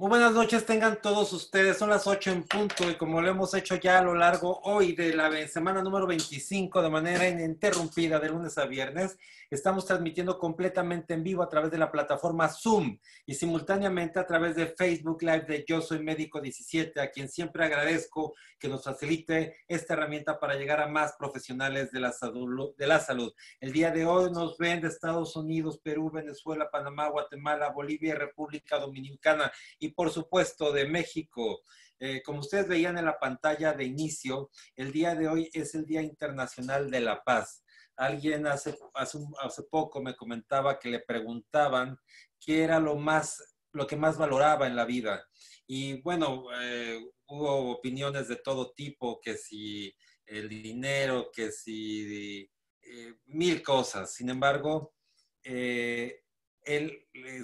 Muy buenas noches, tengan todos ustedes. Son las 8 en punto y como lo hemos hecho ya a lo largo hoy de la semana número 25 de manera ininterrumpida de lunes a viernes, estamos transmitiendo completamente en vivo a través de la plataforma Zoom y simultáneamente a través de Facebook Live de Yo Soy Médico 17, a quien siempre agradezco que nos facilite esta herramienta para llegar a más profesionales de la salud. De la salud. El día de hoy nos ven de Estados Unidos, Perú, Venezuela, Panamá, Guatemala, Bolivia, y República Dominicana y por supuesto de México. Eh, como ustedes veían en la pantalla de inicio, el día de hoy es el Día Internacional de la Paz. Alguien hace, hace, poco me comentaba que le preguntaban qué era lo más lo que más valoraba en la vida. Y bueno, eh, hubo opiniones de todo tipo, que si el dinero, que si eh, mil cosas. Sin embargo, él,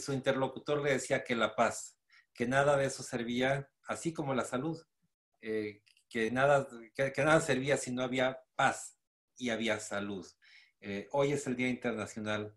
su interlocutor le decía que la paz que nada de eso servía, así como la salud, eh, que, nada, nada servía si no había paz y había salud. Eh, hoy es el Día Internacional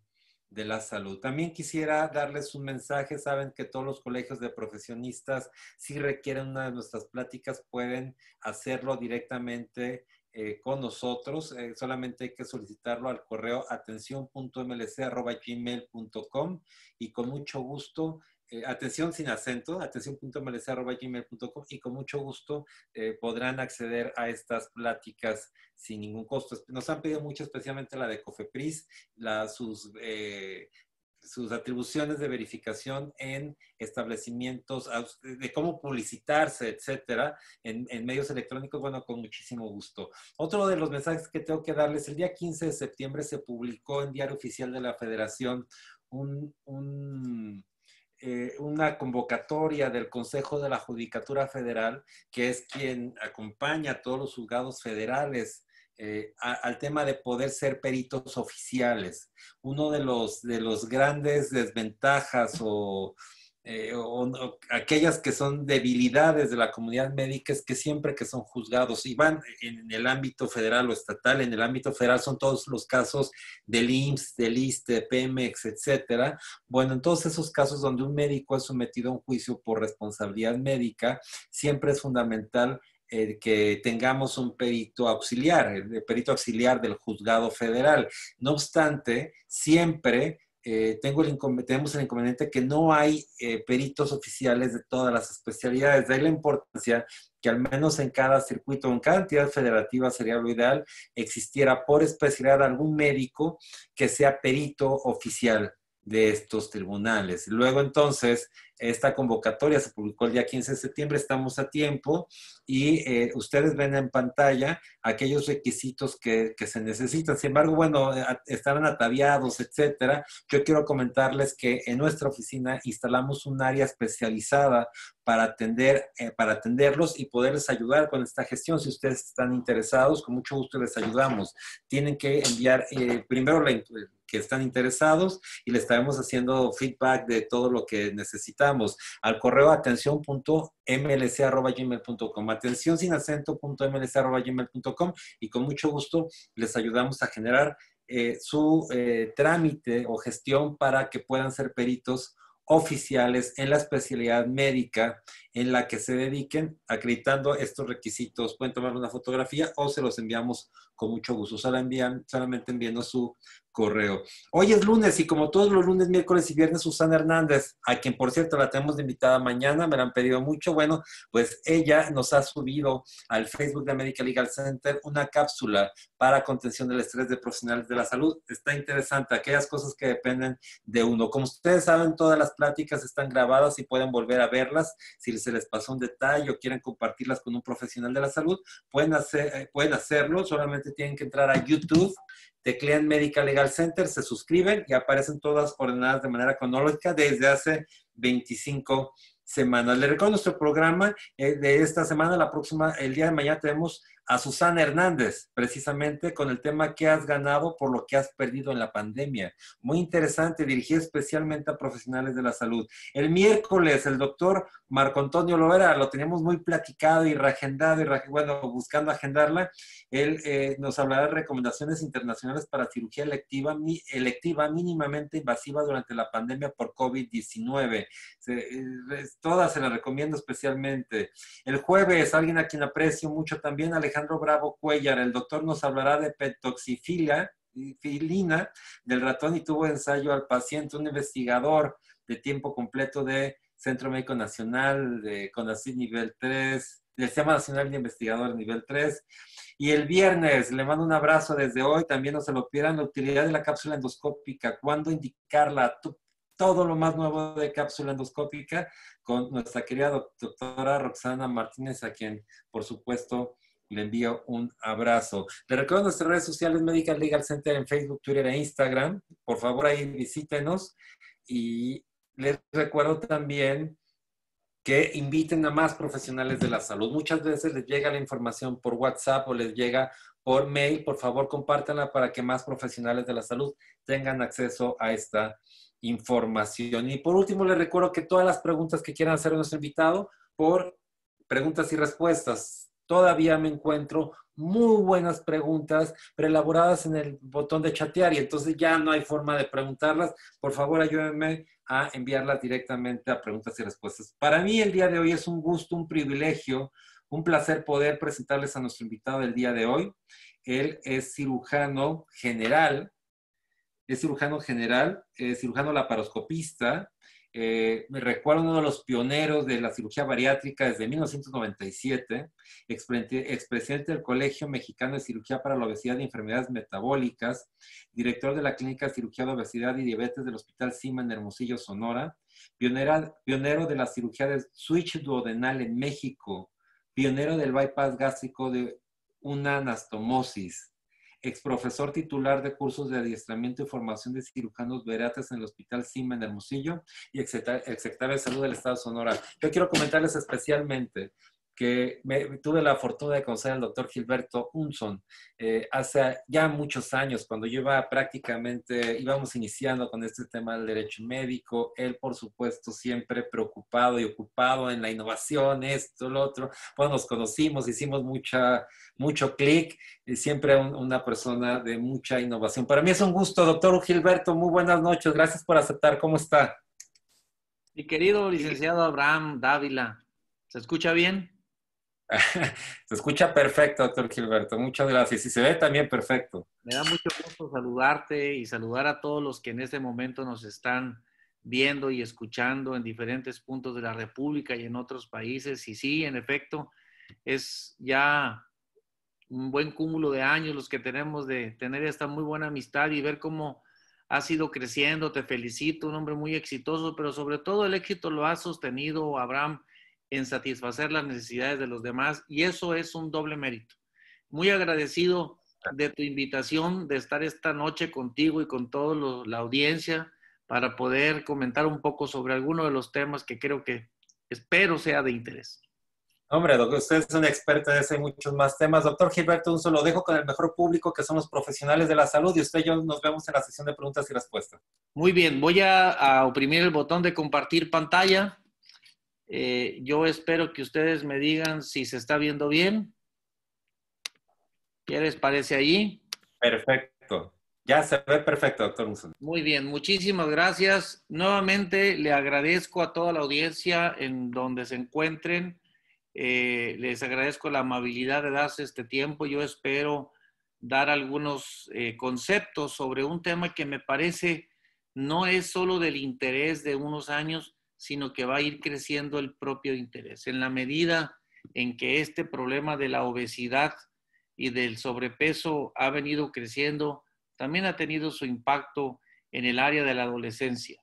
de la Salud. También quisiera darles un mensaje. Saben que todos los colegios de profesionistas, si requieren una de nuestras pláticas, pueden hacerlo directamente eh, con nosotros. solamente hay que solicitarlo al correo atención.mlc.gmail.com y con mucho gusto eh, atención sin acento, atención.mlc.gmail.com y con mucho gusto eh, podrán acceder a estas pláticas sin ningún costo. Nos han pedido mucho, especialmente la de COFEPRIS, sus, eh, sus atribuciones de verificación en establecimientos, de cómo publicitarse, etcétera, en, medios electrónicos, bueno, con muchísimo gusto. Otro de los mensajes que tengo que darles, el día 15 de septiembre se publicó en Diario Oficial de la Federación un eh, una convocatoria del Consejo de la Judicatura Federal, que es quien acompaña a todos los juzgados federales eh, al tema de poder ser peritos oficiales. Uno de los, de los grandes desventajas o eh, o, aquellas que son debilidades de la comunidad médica es que siempre que son juzgados y van en el ámbito federal o estatal, en el ámbito federal son todos los casos del IMSS, del ISTE, PEMEX, etcétera. Bueno, en todos esos casos donde un médico es sometido a un juicio por responsabilidad médica, siempre es fundamental eh, que tengamos un perito auxiliar, el perito auxiliar del juzgado federal. No obstante, siempre eh, tengo el tenemos el inconveniente que no hay eh, peritos oficiales de todas las especialidades. De la importancia que al menos en cada circuito, en cada entidad federativa sería lo ideal, existiera por especialidad algún médico que sea perito oficial de estos tribunales. Luego entonces, esta convocatoria se publicó el día 15 de septiembre, estamos a tiempo y eh, ustedes ven en pantalla aquellos requisitos que, se necesitan. Sin embargo, bueno, eh, estaban ataviados, etcétera. Yo quiero comentarles que en nuestra oficina instalamos un área especializada para, atender, eh, para atenderlos y poderles ayudar con esta gestión. Si ustedes están interesados, con mucho gusto les ayudamos. Tienen que enviar primero la que están interesados y le estaremos haciendo feedback de todo lo que necesitamos al correo atención.mlc.gmail.com, atención sin acento.mlc.gmail.com y con mucho gusto les ayudamos a generar eh, su eh, trámite o gestión para que puedan ser peritos oficiales en la especialidad médica en la que se dediquen acreditando estos requisitos. Pueden tomar una fotografía o se los enviamos con mucho gusto. envían, solamente enviando su correo. Hoy es lunes y como todos los lunes, miércoles y viernes, Susana Hernández, a quien por cierto la tenemos de invitada mañana, me la han pedido mucho. Bueno, pues ella nos ha subido al Facebook de América Legal Center una cápsula para contención del estrés de profesionales de la salud. Está interesante, aquellas cosas que dependen de uno. Como ustedes saben, todas las pláticas están grabadas y pueden volver a verlas si se les pasó un detalle o quieren compartirlas con un profesional de la salud, pueden, hacer, eh, pueden hacerlo, solamente tienen que entrar a YouTube, teclean Medical Legal Center, se suscriben y aparecen todas ordenadas de manera cronológica desde hace 25 semanas. Les recuerdo nuestro programa eh, de esta semana, la próxima, el día de mañana tenemos a Susana Hernández, precisamente con el tema que has ganado por lo que has perdido en la pandemia. Muy interesante, dirigido especialmente a profesionales de la salud. El miércoles, el doctor Marco Antonio Loera, lo tenemos muy platicado y reagendado, y bueno, buscando agendarla. Él eh, nos hablará de recomendaciones internacionales para cirugía electiva, mínimamente invasiva durante la pandemia por COVID-19. Eh, todas se las recomiendo especialmente. El jueves, alguien a quien aprecio mucho también, Alejandro Bravo Cuellar. El doctor nos hablará de petoxifilina del ratón y tuvo ensayo al paciente, un investigador de tiempo completo de Centro Médico Nacional, de CONACYT nivel 3, del Sistema Nacional de Investigadores nivel 3. Y el viernes, le mando un abrazo desde hoy, también no se lo pierdan, la utilidad de la cápsula endoscópica, cuándo indicarla, todo lo más nuevo de cápsula endoscópica con nuestra querida doctora Roxana Martínez, a quien por supuesto le envío un abrazo. Le recuerdo nuestras redes sociales Medical Legal Center en Facebook, Twitter e Instagram. Por favor, ahí visítenos. Y les recuerdo también que inviten a más profesionales de la salud. Muchas veces les llega la información por WhatsApp o les llega por mail. Por favor, compártanla para que más profesionales de la salud tengan acceso a esta información. Y por último, les recuerdo que todas las preguntas que quieran hacer a nuestro invitado por preguntas y respuestas todavía me encuentro muy buenas preguntas preelaboradas en el botón de chatear y entonces ya no hay forma de preguntarlas. Por favor, ayúdenme a enviarlas directamente a preguntas y respuestas. Para mí el día de hoy es un gusto, un privilegio, un placer poder presentarles a nuestro invitado del día de hoy. Él es cirujano general, es cirujano general, es cirujano laparoscopista, eh, me recuerdo uno de los pioneros de la cirugía bariátrica desde 1997, expresidente del Colegio Mexicano de Cirugía para la Obesidad y Enfermedades Metabólicas, director de la Clínica de Cirugía de Obesidad y Diabetes del Hospital Cima en Hermosillo, Sonora, pionera, pionero de la cirugía de switch duodenal en México, pionero del bypass gástrico de una anastomosis, Ex profesor titular de cursos de adiestramiento y formación de cirujanos veratas en el Hospital CIMA en Hermosillo y ex secretario de Salud del Estado Sonora. Yo quiero comentarles especialmente que me, tuve la fortuna de conocer al doctor Gilberto Unson eh, hace ya muchos años, cuando yo iba prácticamente, íbamos iniciando con este tema del derecho médico, él por supuesto siempre preocupado y ocupado en la innovación, esto, lo otro, bueno, nos conocimos, hicimos mucha, mucho clic, y siempre una persona de mucha innovación. Para mí es un gusto, doctor Gilberto, muy buenas noches, gracias por aceptar, ¿cómo está? Mi querido licenciado Abraham Dávila, ¿se escucha bien? se escucha perfecto, doctor Gilberto. Muchas gracias. Y se ve también perfecto. Me da mucho gusto saludarte y saludar a todos los que en este momento nos están viendo y escuchando en diferentes puntos de la República y en otros países. Y sí, en efecto, es ya un buen cúmulo de años los que tenemos de tener esta muy buena amistad y ver cómo has ido creciendo. Te felicito, un hombre muy exitoso, pero sobre todo el éxito lo ha sostenido, Abraham en satisfacer las necesidades de los demás y eso es un doble mérito. Muy agradecido de tu invitación, de estar esta noche contigo y con toda la audiencia para poder comentar un poco sobre alguno de los temas que creo que espero sea de interés. Hombre, doctor, usted es un experto en muchos más temas. Doctor Gilberto un solo dejo con el mejor público que son los profesionales de la salud y usted y yo nos vemos en la sesión de preguntas y respuestas. Muy bien, voy a, a oprimir el botón de compartir pantalla. Eh, yo espero que ustedes me digan si se está viendo bien. ¿Qué les parece allí? Perfecto. Ya se ve perfecto, doctor Muy bien, muchísimas gracias. Nuevamente le agradezco a toda la audiencia en donde se encuentren. Eh, les agradezco la amabilidad de darse este tiempo. Yo espero dar algunos eh, conceptos sobre un tema que me parece no es solo del interés de unos años, sino que va a ir creciendo el propio interés. En la medida en que este problema de la obesidad y del sobrepeso ha venido creciendo, también ha tenido su impacto en el área de la adolescencia.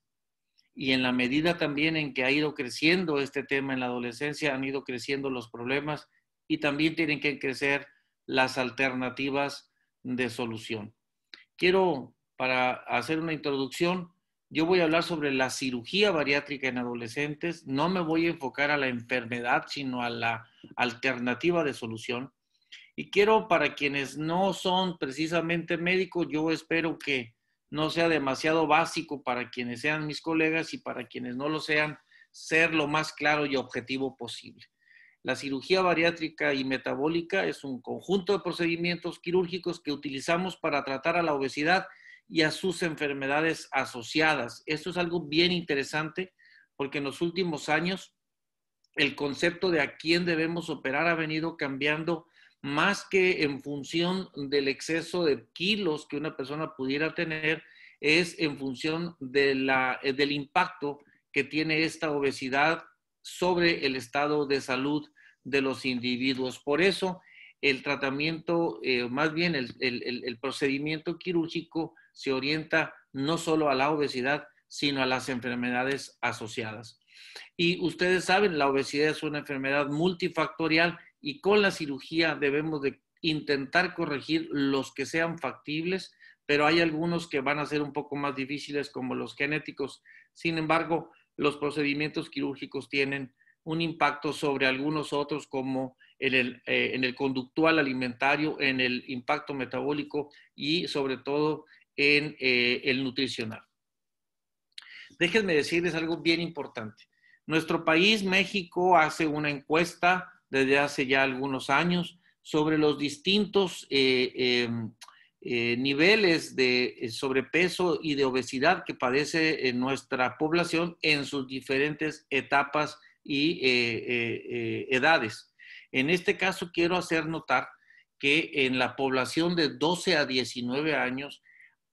Y en la medida también en que ha ido creciendo este tema en la adolescencia, han ido creciendo los problemas y también tienen que crecer las alternativas de solución. Quiero, para hacer una introducción, yo voy a hablar sobre la cirugía bariátrica en adolescentes. No me voy a enfocar a la enfermedad, sino a la alternativa de solución. Y quiero, para quienes no son precisamente médicos, yo espero que no sea demasiado básico para quienes sean mis colegas y para quienes no lo sean, ser lo más claro y objetivo posible. La cirugía bariátrica y metabólica es un conjunto de procedimientos quirúrgicos que utilizamos para tratar a la obesidad y a sus enfermedades asociadas. Esto es algo bien interesante porque en los últimos años el concepto de a quién debemos operar ha venido cambiando más que en función del exceso de kilos que una persona pudiera tener, es en función de la, eh, del impacto que tiene esta obesidad sobre el estado de salud de los individuos. Por eso, el tratamiento, eh, más bien el, el procedimiento quirúrgico, se orienta no solo a la obesidad, sino a las enfermedades asociadas. Y ustedes saben, la obesidad es una enfermedad multifactorial y con la cirugía debemos de intentar corregir los que sean factibles, pero hay algunos que van a ser un poco más difíciles como los genéticos. Sin embargo, los procedimientos quirúrgicos tienen un impacto sobre algunos otros como en el, eh, en el conductual alimentario, en el impacto metabólico y sobre todo en eh, el nutricional. Déjenme decirles algo bien importante. Nuestro país, México, hace una encuesta desde hace ya algunos años sobre los distintos eh, em, eh, niveles de sobrepeso y de obesidad que padece nuestra población en sus diferentes etapas y edades. En este caso, quiero hacer notar que en la población de 12 a 19 años,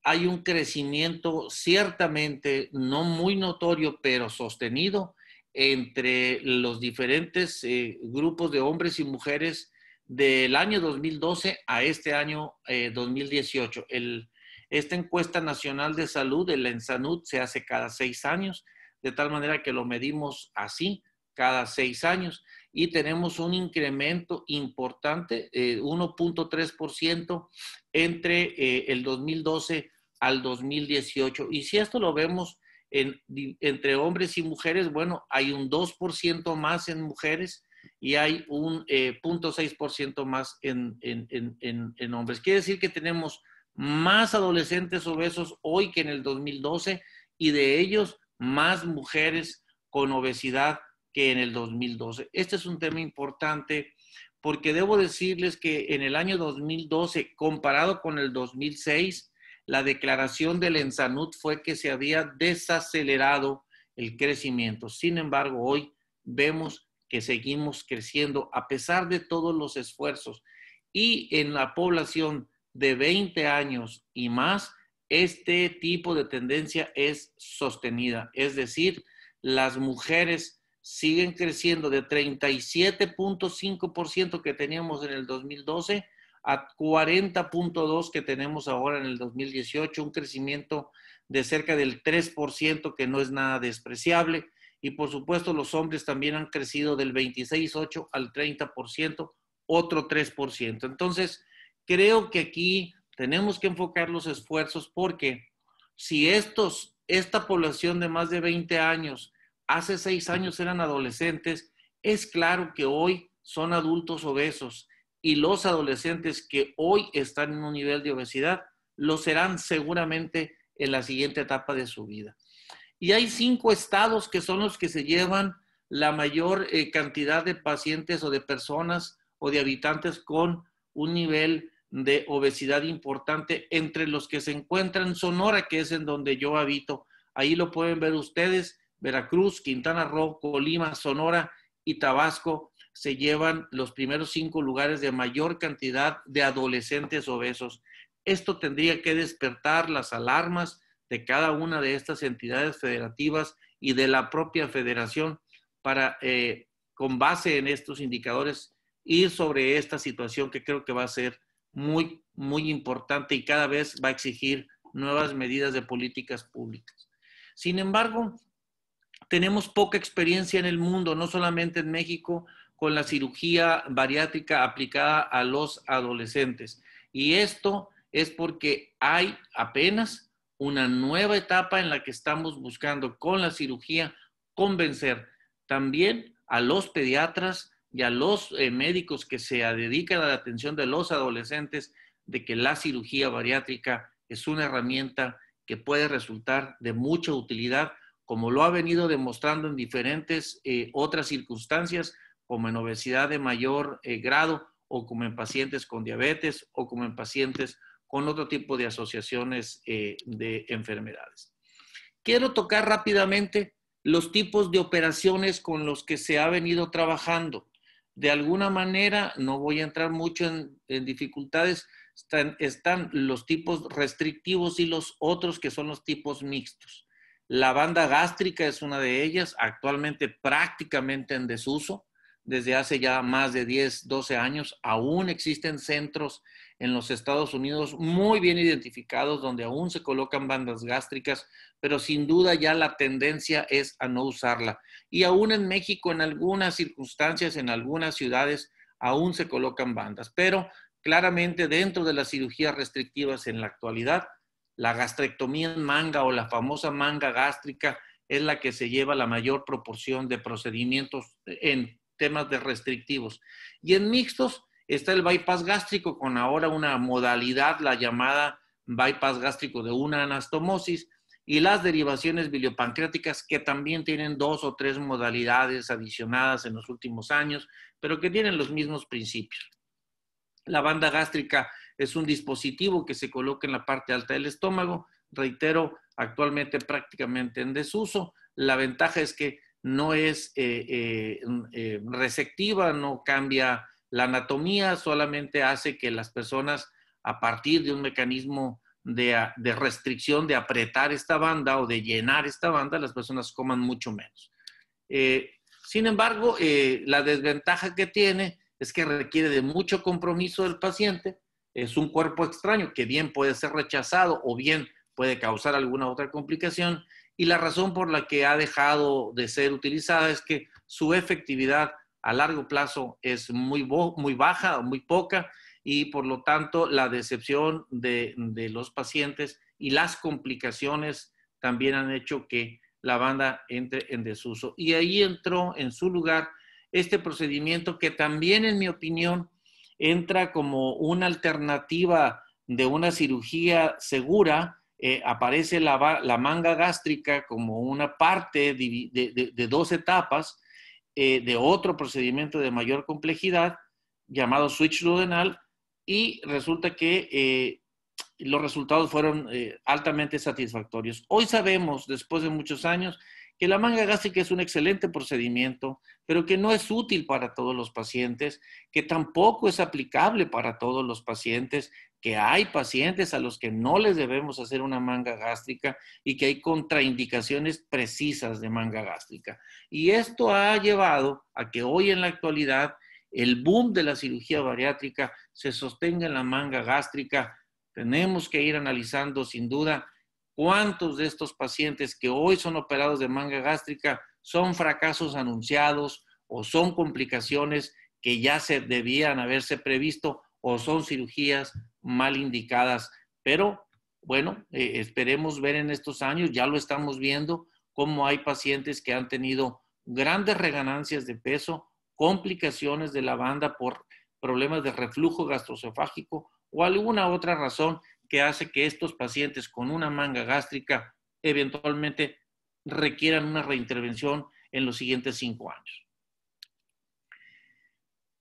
hay un crecimiento ciertamente no muy notorio, pero sostenido entre los diferentes eh, grupos de hombres y mujeres del año 2012 a este año 2018. Eh, esta encuesta nacional de salud, el ENSANUD, se hace cada seis años, de tal manera que lo medimos así, cada seis años, y tenemos un incremento importante, 1.3% eh, entre el 2012 al 2018. Y si esto lo vemos entre hombres y mujeres, bueno, hay un 2% más en mujeres y hay un eh, 0.6% más en, en, en hombres. Quiere decir que tenemos más adolescentes obesos hoy que en el 2012 y de ellos más mujeres con obesidad que en el 2012. Este es un tema importante porque debo decirles que en el año 2012, comparado con el 2006, la declaración del Ensanut fue que se había desacelerado el crecimiento. Sin embargo, hoy vemos que seguimos creciendo a pesar de todos los esfuerzos. Y en la población de 20 años y más, este tipo de tendencia es sostenida. Es decir, las mujeres siguen creciendo de 37.5% que teníamos en el 2012 a 40.2 que tenemos ahora en el 2018, un crecimiento de cerca del 3%, que no es nada despreciable. Y por supuesto, los hombres también han crecido del 26.8 al 30%, otro 3%. Entonces, creo que aquí tenemos que enfocar los esfuerzos porque si estos, esta población de más de 20 años, hace seis años eran adolescentes, es claro que hoy son adultos obesos y los adolescentes que hoy están en un nivel de obesidad lo serán seguramente en la siguiente etapa de su vida. Y hay cinco estados que son los que se llevan la mayor eh, cantidad de pacientes o de personas o de habitantes con un nivel de obesidad importante, entre los que se encuentran Sonora, que es en donde yo habito. Ahí lo pueden ver ustedes, Veracruz, Quintana Roo, Colima, Sonora y Tabasco se llevan los primeros cinco lugares de mayor cantidad de adolescentes obesos. Esto tendría que despertar las alarmas de cada una de estas entidades federativas y de la propia federación para, eh, con base en estos indicadores, ir sobre esta situación que creo que va a ser muy, muy importante y cada vez va a exigir nuevas medidas de políticas públicas. Sin embargo, tenemos poca experiencia en el mundo, no solamente en México, con la cirugía bariátrica aplicada a los adolescentes. Y esto es porque hay apenas una nueva etapa en la que estamos buscando con la cirugía convencer también a los pediatras y a los eh, médicos que se dedican a la atención de los adolescentes de que la cirugía bariátrica es una herramienta que puede resultar de mucha utilidad, como lo ha venido demostrando en diferentes eh, otras circunstancias, como en obesidad de mayor eh, grado o como en pacientes con diabetes o como en pacientes con otro tipo de asociaciones eh, de enfermedades. Quiero tocar rápidamente los tipos de operaciones con los que se ha venido trabajando. De alguna manera, no voy a entrar mucho en, dificultades, están, los tipos restrictivos y los otros que son los tipos mixtos. La banda gástrica es una de ellas, actualmente prácticamente en desuso desde hace ya más de 10, 12 años. Aún existen centros en los Estados Unidos muy bien identificados donde aún se colocan bandas gástricas, pero sin duda ya la tendencia es a no usarla. Y aún en México, en algunas circunstancias, en algunas ciudades, aún se colocan bandas, pero claramente dentro de las cirugías restrictivas en la actualidad, la gastrectomía en manga o la famosa manga gástrica es la que se lleva la mayor proporción de procedimientos en temas de restrictivos. Y en mixtos está el bypass gástrico con ahora una modalidad, la llamada bypass gástrico de una anastomosis y las derivaciones biliopancreáticas que también tienen dos o tres modalidades adicionadas en los últimos años, pero que tienen los mismos principios. La banda gástrica es un dispositivo que se coloca en la parte alta del estómago, reitero, actualmente prácticamente en desuso. La ventaja es que no es eh, eh, mm, eh, receptiva, no cambia la anatomía, solamente hace que las personas, a partir de un mecanismo de, restricción, de apretar esta banda o de llenar esta banda, las personas coman mucho menos. sin embargo, la desventaja que tiene es que requiere de mucho compromiso del paciente. Es un cuerpo extraño que bien puede ser rechazado o bien puede causar alguna otra complicación y la razón por la que ha dejado de ser utilizada es que su efectividad a largo plazo es muy, muy baja o muy poca y por lo tanto la decepción de, los pacientes y las complicaciones también han hecho que la banda entre en desuso. Y ahí entró en su lugar este procedimiento que también en mi opinión entra como una alternativa de una cirugía segura, eh, aparece la, la, manga gástrica como una parte de, de, dos etapas eh, de otro procedimiento de mayor complejidad llamado switch duodenal y resulta que eh, los resultados fueron altamente satisfactorios. Hoy sabemos, después de muchos años, que la manga gástrica es un excelente procedimiento, pero que no es útil para todos los pacientes, que tampoco es aplicable para todos los pacientes, que hay pacientes a los que no les debemos hacer una manga gástrica y que hay contraindicaciones precisas de manga gástrica. Y esto ha llevado a que hoy en la actualidad el boom de la cirugía bariátrica se sostenga en la manga gástrica. Tenemos que ir analizando sin duda cuántos de estos pacientes que hoy son operados de manga gástrica son fracasos anunciados o son complicaciones que ya se debían haberse previsto o son cirugías mal indicadas. Pero bueno, eh, esperemos ver en estos años, ya lo estamos viendo, cómo hay pacientes que han tenido grandes reganancias de peso, complicaciones de la banda por problemas de reflujo gastroesofágico o alguna otra razón que hace que estos pacientes con una manga gástrica eventualmente requieran una reintervención en los siguientes cinco años.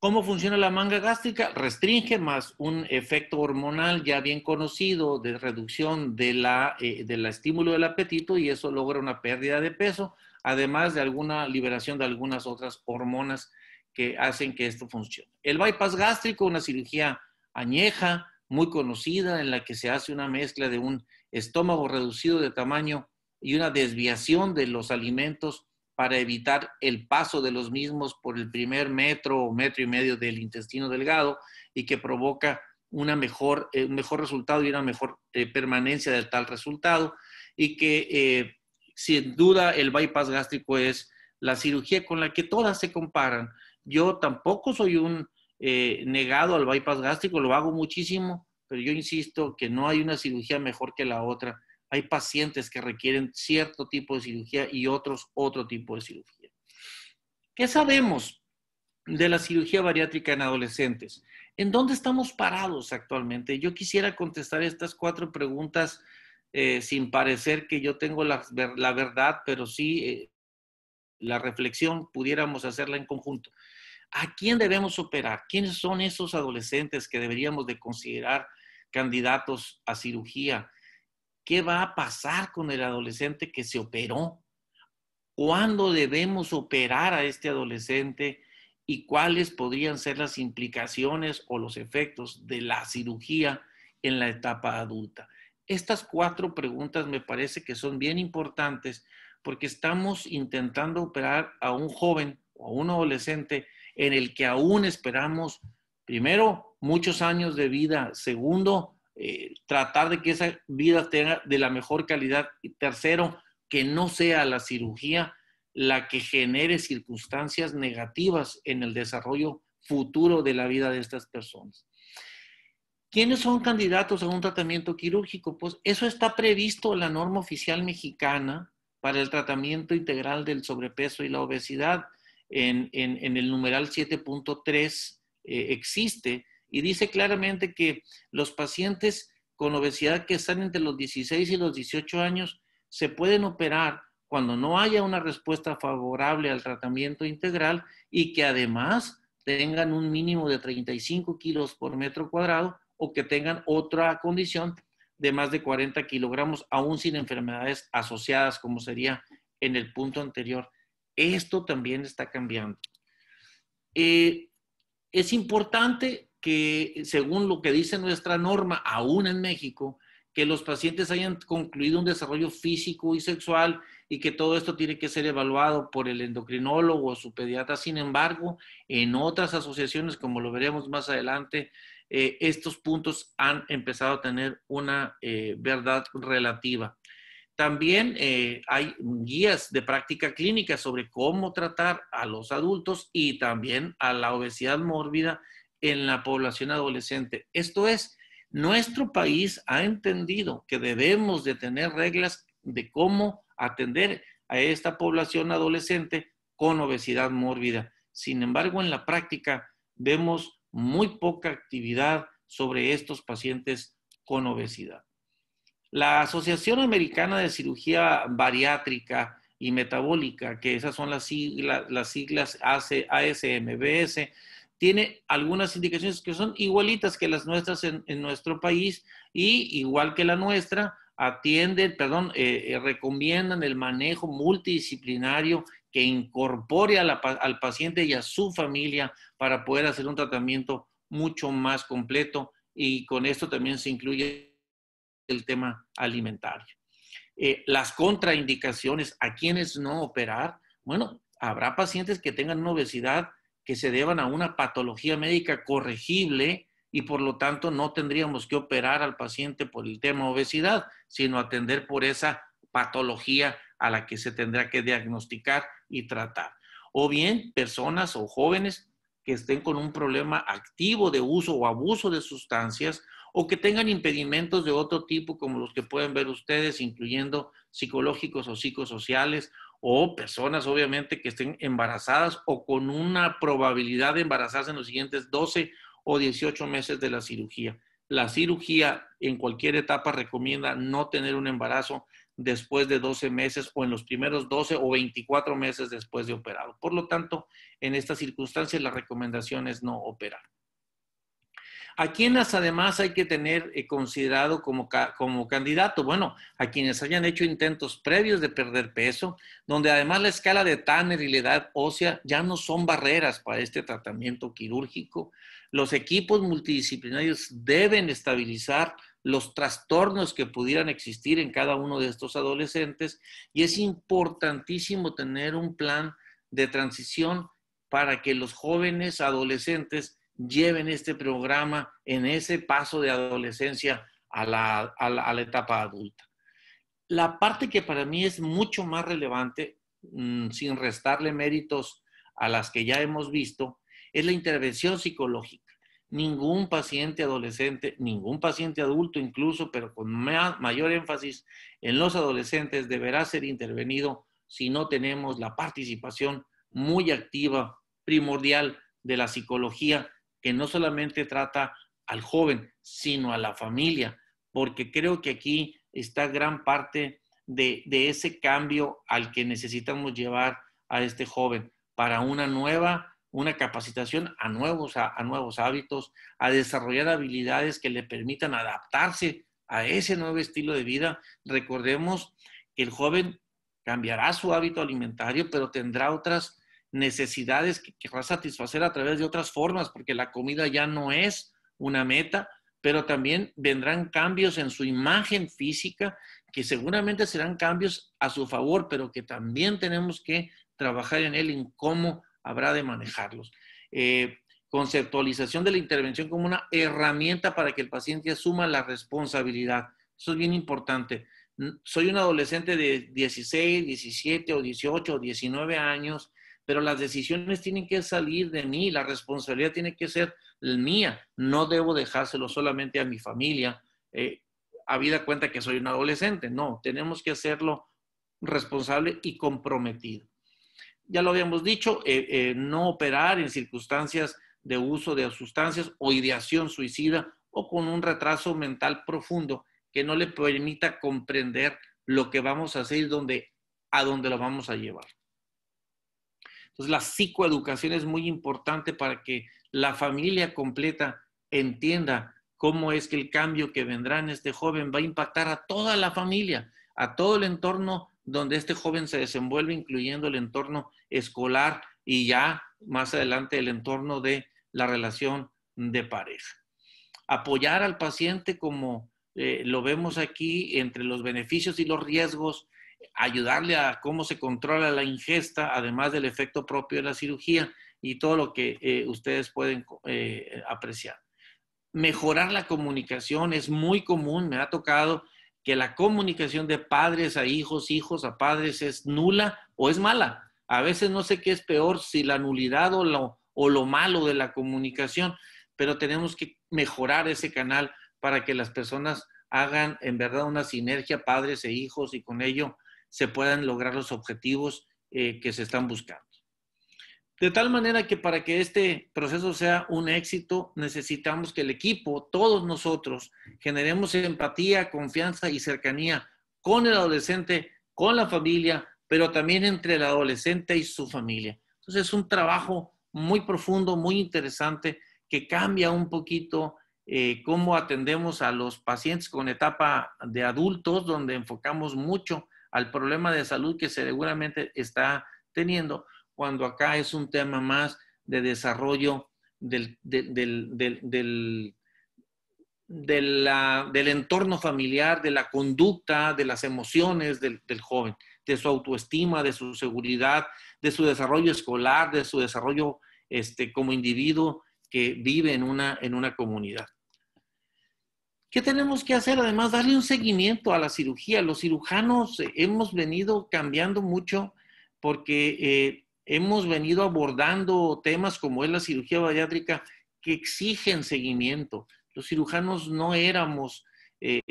¿Cómo funciona la manga gástrica? Restringe más un efecto hormonal ya bien conocido de reducción eh, del estímulo del apetito y eso logra una pérdida de peso, además de alguna liberación de algunas otras hormonas que hacen que esto funcione. El bypass gástrico, una cirugía añeja, muy conocida, en la que se hace una mezcla de un estómago reducido de tamaño y una desviación de los alimentos para evitar el paso de los mismos por el primer metro o metro y medio del intestino delgado y que provoca una mejor, eh, un mejor resultado y una mejor eh, permanencia de tal resultado y que eh, sin duda el bypass gástrico es la cirugía con la que todas se comparan. Yo tampoco soy un negado al bypass gástrico, lo hago muchísimo, pero yo insisto que no hay una cirugía mejor que la otra hay pacientes que requieren cierto tipo de cirugía y otros otro tipo de cirugía. ¿Qué sabemos de la cirugía bariátrica en adolescentes? ¿En dónde estamos parados actualmente? Yo quisiera contestar estas cuatro preguntas eh, sin parecer que yo tengo la, verdad, pero sí eh, la reflexión pudiéramos hacerla en conjunto. ¿A quién debemos operar? ¿Quiénes son esos adolescentes que deberíamos de considerar candidatos a cirugía? ¿Qué va a pasar con el adolescente que se operó? ¿Cuándo debemos operar a este adolescente? ¿Y cuáles podrían ser las implicaciones o los efectos de la cirugía en la etapa adulta? Estas cuatro preguntas me parece que son bien importantes porque estamos intentando operar a un joven o a un adolescente en el que aún esperamos, primero, muchos años de vida, segundo, eh, tratar de que esa vida tenga de la mejor calidad. Y tercero, que no sea la cirugía la que genere circunstancias negativas en el desarrollo futuro de la vida de estas personas. ¿Quiénes son candidatos a un tratamiento quirúrgico? Pues eso está previsto en la norma oficial mexicana para el tratamiento integral del sobrepeso y la obesidad. En, el numeral 7.3 eh, existe y dice claramente que los pacientes con obesidad que están entre los 16 y los 18 años se pueden operar cuando no haya una respuesta favorable al tratamiento integral y que además tengan un mínimo de 35 kilos por metro cuadrado o que tengan otra condición de más de 40 kilogramos, aún sin enfermedades asociadas, como sería en el punto anterior. Esto también está cambiando. Eh, es importante que, según lo que dice nuestra norma, aún en México, que los pacientes hayan concluido un desarrollo físico y sexual y que todo esto tiene que ser evaluado por el endocrinólogo o su pediatra. Sin embargo, en otras asociaciones, como lo veremos más adelante, eh, estos puntos han empezado a tener una eh, verdad relativa. También eh, hay guías de práctica clínica sobre cómo tratar a los adultos y también a la obesidad mórbida en la población adolescente. Esto es, nuestro país ha entendido que debemos de tener reglas de cómo atender a esta población adolescente con obesidad mórbida. Sin embargo, en la práctica vemos muy poca actividad sobre estos pacientes con obesidad. La Asociación Americana de Cirugía Bariátrica y Metabólica, que esas son las siglas, las siglas ASMBS, tiene algunas indicaciones que son igualitas que las nuestras en, nuestro país y igual que la nuestra, atienden, perdón, eh, eh, recomiendan el manejo multidisciplinario que incorpore al paciente y a su familia para poder hacer un tratamiento mucho más completo y con esto también se incluye el tema alimentario. Eh, las contraindicaciones, a quienes no operar, bueno, habrá pacientes que tengan una obesidad que se deban a una patología médica corregible y por lo tanto no tendríamos que operar al paciente por el tema obesidad, sino atender por esa patología a la que se tendrá que diagnosticar y tratar. O bien personas o jóvenes que estén con un problema activo de uso o abuso de sustancias o que tengan impedimentos de otro tipo como los que pueden ver ustedes, incluyendo psicológicos o psicosociales o personas obviamente que estén embarazadas o con una probabilidad de embarazarse en los siguientes 12 o 18 meses de la cirugía. La cirugía en cualquier etapa recomienda no tener un embarazo después de 12 meses o en los primeros 12 o 24 meses después de operado. Por lo tanto, en estas circunstancias la recomendación es no operar. ¿A quienes además hay que tener eh, considerado como, como candidato? Bueno, a quienes hayan hecho intentos previos de perder peso, donde además la escala de Tanner y la edad ósea ya no son barreras para este tratamiento quirúrgico. Los equipos multidisciplinarios deben estabilizar los trastornos que pudieran existir en cada uno de estos adolescentes y es importantísimo tener un plan de transición para que los jóvenes adolescentes lleven este programa en ese paso de adolescencia a la, a la, etapa adulta. La parte que para mí es mucho más relevante, mm, sin restarle méritos a las que ya hemos visto, es la intervención psicológica. Ningún paciente adolescente, ningún paciente adulto incluso, pero con mayor énfasis en los adolescentes, deberá ser intervenido si no tenemos la participación muy activa, primordial de la psicología que no solamente trata al joven, sino a la familia, porque creo que aquí está gran parte de, ese cambio al que necesitamos llevar a este joven para una nueva, una capacitación a nuevos, a nuevos hábitos, a desarrollar habilidades que le permitan adaptarse a ese nuevo estilo de vida. Recordemos que el joven cambiará su hábito alimentario, pero tendrá otras necesidades que querrás satisfacer a través de otras formas, porque la comida ya no es una meta, pero también vendrán cambios en su imagen física, que seguramente serán cambios a su favor, pero que también tenemos que trabajar en él, en cómo habrá de manejarlos. Eh, conceptualización de la intervención como una herramienta para que el paciente asuma la responsabilidad. Eso es bien importante. Soy un adolescente de 16, 17 o 18 o 19 años pero las decisiones tienen que salir de mí, la responsabilidad tiene que ser mía, no debo dejárselo solamente a mi familia, eh, vida cuenta que soy un adolescente, no, tenemos que hacerlo responsable y comprometido. Ya lo habíamos dicho, eh, eh, no operar en circunstancias de uso de sustancias o ideación suicida o con un retraso mental profundo que no le permita comprender lo que vamos a hacer y a dónde lo vamos a llevar la psicoeducación es muy importante para que la familia completa entienda cómo es que el cambio que vendrá en este joven va a impactar a toda la familia, a todo el entorno donde este joven se desenvuelve, incluyendo el entorno escolar y ya más adelante el entorno de la relación de pareja. Apoyar al paciente como eh, lo vemos aquí entre los beneficios y los riesgos ayudarle a cómo se controla la ingesta, además del efecto propio de la cirugía y todo lo que eh, ustedes pueden eh, apreciar. Mejorar la comunicación es muy común, me ha tocado que la comunicación de padres a hijos, hijos a padres es nula o es mala. A veces no sé qué es peor, si la nulidad o lo, o lo malo de la comunicación, pero tenemos que mejorar ese canal para que las personas hagan en verdad una sinergia padres e hijos y con ello se puedan lograr los objetivos eh, que se están buscando. De tal manera que para que este proceso sea un éxito, necesitamos que el equipo, todos nosotros, generemos empatía, confianza y cercanía con el adolescente, con la familia, pero también entre el adolescente y su familia. Entonces es un trabajo muy profundo, muy interesante, que cambia un poquito eh, cómo atendemos a los pacientes con etapa de adultos, donde enfocamos mucho al problema de salud que seguramente está teniendo, cuando acá es un tema más de desarrollo del, del, entorno familiar, de la conducta, de las emociones del, joven, de su autoestima, de su seguridad, de su desarrollo escolar, de su desarrollo este, como individuo que vive en en una comunidad. ¿Qué tenemos que hacer? Además, darle un seguimiento a la cirugía. Los cirujanos eh, hemos venido cambiando mucho porque eh, hemos venido abordando temas como es la cirugía bariátrica que exigen seguimiento. Los cirujanos no éramos eh,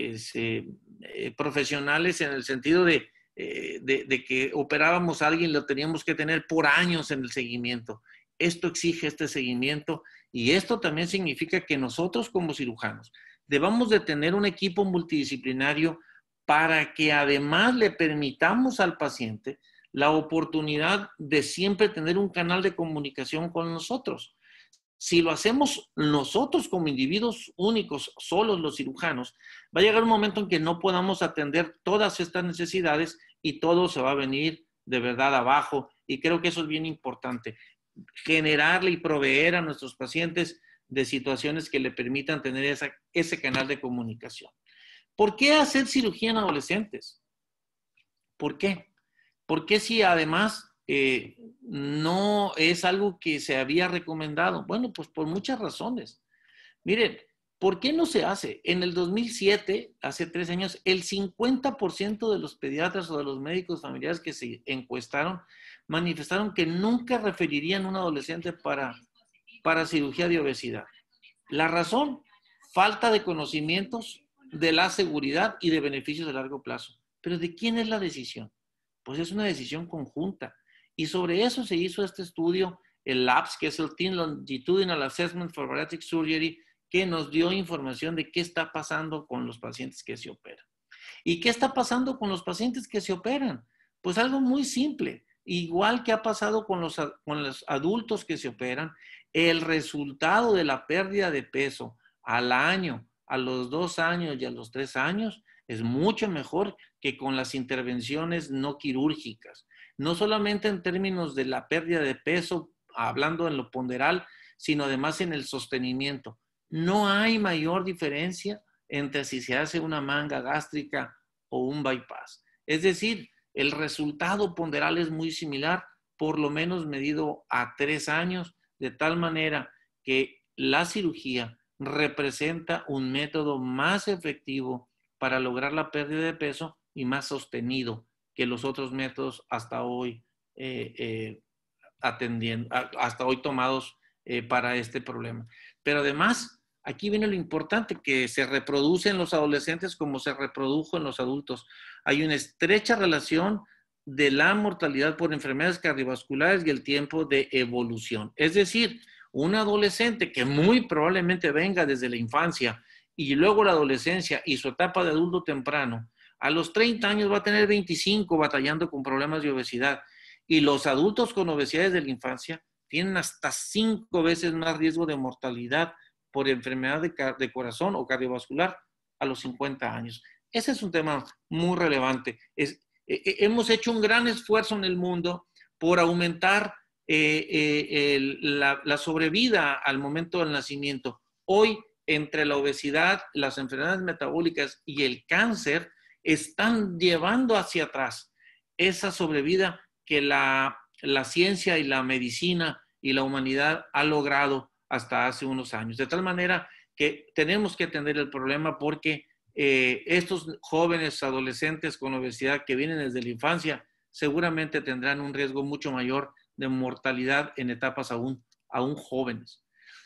profesionales en el sentido de, de que operábamos a alguien, lo teníamos que tener por años en el seguimiento. Esto exige este seguimiento y esto también significa que nosotros como cirujanos debamos de tener un equipo multidisciplinario para que además le permitamos al paciente la oportunidad de siempre tener un canal de comunicación con nosotros. Si lo hacemos nosotros como individuos únicos, solos los cirujanos, va a llegar un momento en que no podamos atender todas estas necesidades y todo se va a venir de verdad abajo. Y creo que eso es bien importante. Generarle y proveer a nuestros pacientes de situaciones que le permitan tener esa, ese canal de comunicación. ¿Por qué hacer cirugía en adolescentes? ¿Por qué? ¿Por qué si además eh, no es algo que se había recomendado? Bueno, pues por muchas razones. Miren, ¿por qué no se hace? En el 2007, hace tres años, el 50% de los pediatras o de los médicos familiares que se encuestaron manifestaron que nunca referirían a un adolescente para para cirugía de obesidad. La razón, falta de conocimientos de la seguridad y de beneficios de largo plazo. Pero ¿de quién es la decisión? Pues es una decisión conjunta. Y sobre eso se hizo este estudio, el LAPS, que es el Team Longitudinal Assessment for Bariatric Surgery, que nos dio información de qué está pasando con los pacientes que se operan. ¿Y qué está pasando con los pacientes que se operan? Pues algo muy simple. Igual que ha pasado con los, con los adultos que se operan, el resultado de la pérdida de peso al año, a los dos años y a los tres años es mucho mejor que con las intervenciones no quirúrgicas. No solamente en términos de la pérdida de peso, hablando en lo ponderal, sino además en el sostenimiento. No hay mayor diferencia entre si se hace una manga gástrica o un bypass. Es decir, el resultado ponderal es muy similar, por lo menos medido a tres años, de tal manera que la cirugía representa un método más efectivo para lograr la pérdida de peso y más sostenido que los otros métodos hasta hoy eh, eh, atendiendo, hasta hoy tomados eh, para este problema. Pero además, Aquí viene lo importante, que se reproduce en los adolescentes como se reprodujo en los adultos. Hay una estrecha relación de la mortalidad por enfermedades cardiovasculares y el tiempo de evolución. Es decir, un adolescente que muy probablemente venga desde la infancia y luego la adolescencia y su etapa de adulto temprano, a los 30 años va a tener 25 batallando con problemas de obesidad. Y los adultos con obesidad desde la infancia tienen hasta cinco veces más riesgo de mortalidad por enfermedad de, corazón o cardiovascular a los 50 años. Ese es un tema muy relevante. E, e, hemos hecho un gran esfuerzo en el mundo por aumentar eh, eh, la, sobrevida al momento del nacimiento. Hoy, entre la obesidad, las enfermedades metabólicas y el cáncer, están llevando hacia atrás esa sobrevida que la, ciencia y la medicina y la humanidad ha logrado hasta hace unos años. De tal manera que tenemos que atender el problema porque eh, estos jóvenes adolescentes con obesidad que vienen desde la infancia seguramente tendrán un riesgo mucho mayor de mortalidad en etapas aún, aún jóvenes.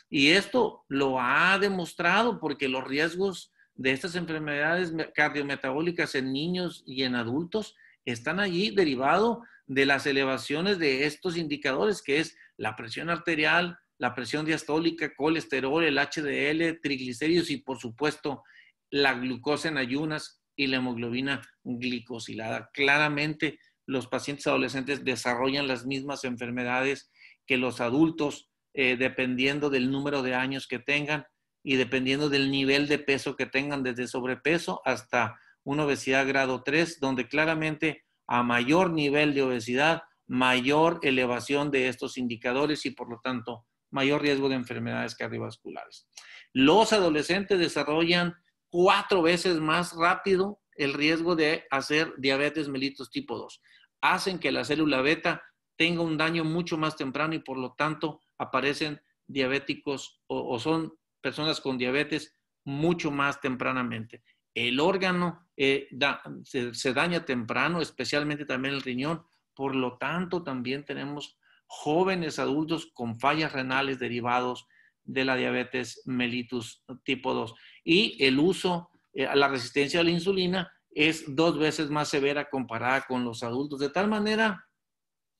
Y esto lo ha demostrado porque los riesgos de estas enfermedades cardiometabólicas en niños y en adultos están allí derivado de las elevaciones de estos indicadores, que es la presión arterial, la presión diastólica, colesterol, el HDL, triglicéridos y por supuesto la glucosa en ayunas y la hemoglobina glicosilada. Claramente los pacientes adolescentes desarrollan las mismas enfermedades que los adultos, eh, dependiendo del número de años que tengan y dependiendo del nivel de peso que tengan, desde sobrepeso hasta una obesidad grado 3, donde claramente a mayor nivel de obesidad, mayor elevación de estos indicadores y por lo tanto mayor riesgo de enfermedades cardiovasculares. Los adolescentes desarrollan cuatro veces más rápido el riesgo de hacer diabetes mellitus tipo 2. Hacen que la célula beta tenga un daño mucho más temprano y por lo tanto aparecen diabéticos o, son personas con diabetes mucho más tempranamente. El órgano eh, se daña temprano, especialmente también el riñón. Por lo tanto, también tenemos jóvenes adultos con fallas renales derivados de la diabetes mellitus tipo 2. Y el uso, eh, a la resistencia a la insulina es dos veces más severa comparada con los adultos, de tal manera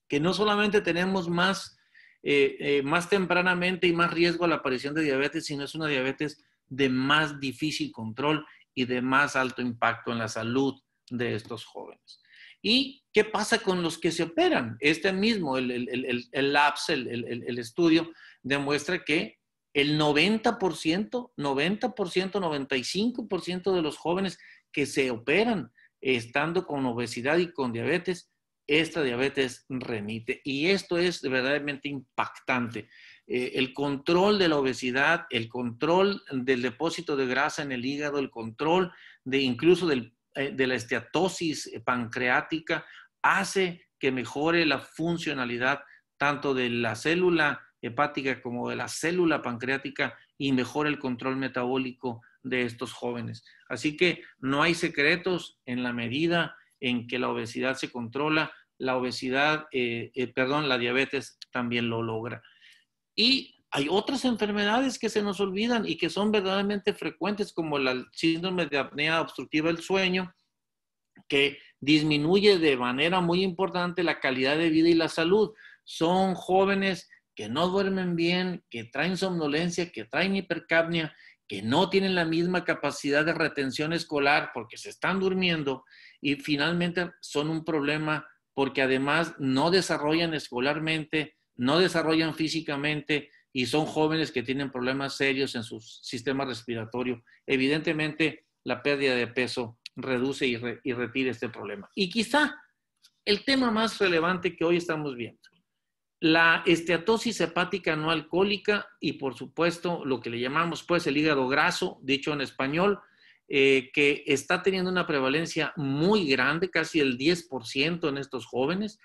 que no solamente tenemos más, eh, eh, más tempranamente y más riesgo a la aparición de diabetes, sino es una diabetes de más difícil control y de más alto impacto en la salud de estos jóvenes. ¿Y qué pasa con los que se operan? Este mismo, el, el, el, el LAPS, el, estudio, demuestra que el 90%, 90%, 95% de los jóvenes que se operan estando con obesidad y con diabetes, esta diabetes remite. Y esto es verdaderamente impactante. Eh, el control de la obesidad, el control del depósito de grasa en el hígado, el control de incluso del eh, de la esteatosis pancreática hace que mejore la funcionalidad tanto de la célula hepática como de la célula pancreática y mejore el control metabólico de estos jóvenes. Así que no hay secretos en la medida en que la obesidad se controla, la obesidad, eh, eh, perdón, la diabetes también lo logra. Y hay otras enfermedades que se nos olvidan y que son verdaderamente frecuentes, como el síndrome de apnea obstructiva del sueño, que disminuye de manera muy importante la calidad de vida y la salud. Son jóvenes que no duermen bien, que traen somnolencia, que traen hipercapnia, que no tienen la misma capacidad de retención escolar porque se están durmiendo y finalmente son un problema porque además no desarrollan escolarmente, no desarrollan físicamente, y son jóvenes que tienen problemas serios en su sistema respiratorio. Evidentemente, la pérdida de peso reduce y, retira este problema. Y quizá el tema más relevante que hoy estamos viendo, la esteatosis hepática no alcohólica y por supuesto lo que le llamamos pues el hígado graso, dicho en español, eh, que está teniendo una prevalencia muy grande, casi el 10% en estos jóvenes,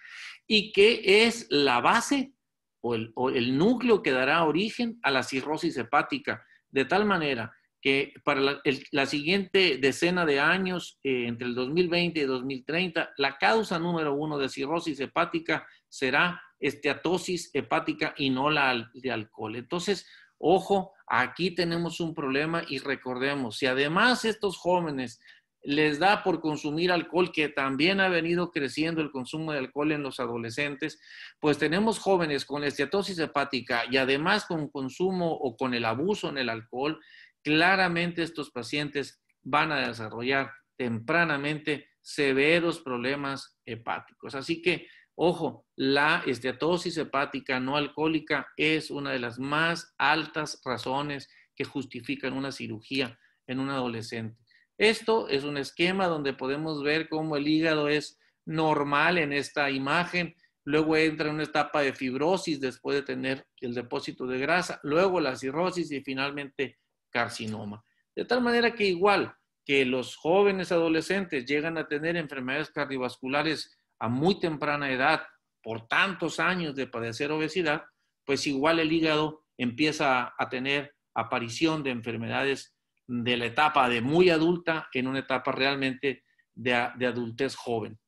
y que es la base o el, núcleo que dará origen a la cirrosis hepática, de tal manera que para la, siguiente decena de años, eh, entre el 2020 y 2030, la causa número uno de cirrosis hepática será esteatosis hepática y no la de alcohol. Entonces, ojo, aquí tenemos un problema y recordemos, si además estos jóvenes les da por consumir alcohol, que también ha venido creciendo el consumo de alcohol en los adolescentes, pues tenemos jóvenes con esteatosis hepática y además con consumo o con el abuso en el alcohol, claramente estos pacientes van a desarrollar tempranamente severos problemas hepáticos. Así que, ojo, la esteatosis hepática no alcohólica es una de las más altas razones que justifican una cirugía en un adolescente. Esto es un esquema donde podemos ver cómo el hígado es normal en esta imagen, luego entra en una etapa de fibrosis después de tener el depósito de grasa, luego la cirrosis y finalmente carcinoma. De tal manera que igual que los jóvenes adolescentes llegan a tener enfermedades cardiovasculares a muy temprana edad por tantos años de padecer obesidad, pues igual el hígado empieza a tener aparición de enfermedades de la etapa de muy adulta en una etapa realmente de, adultez joven.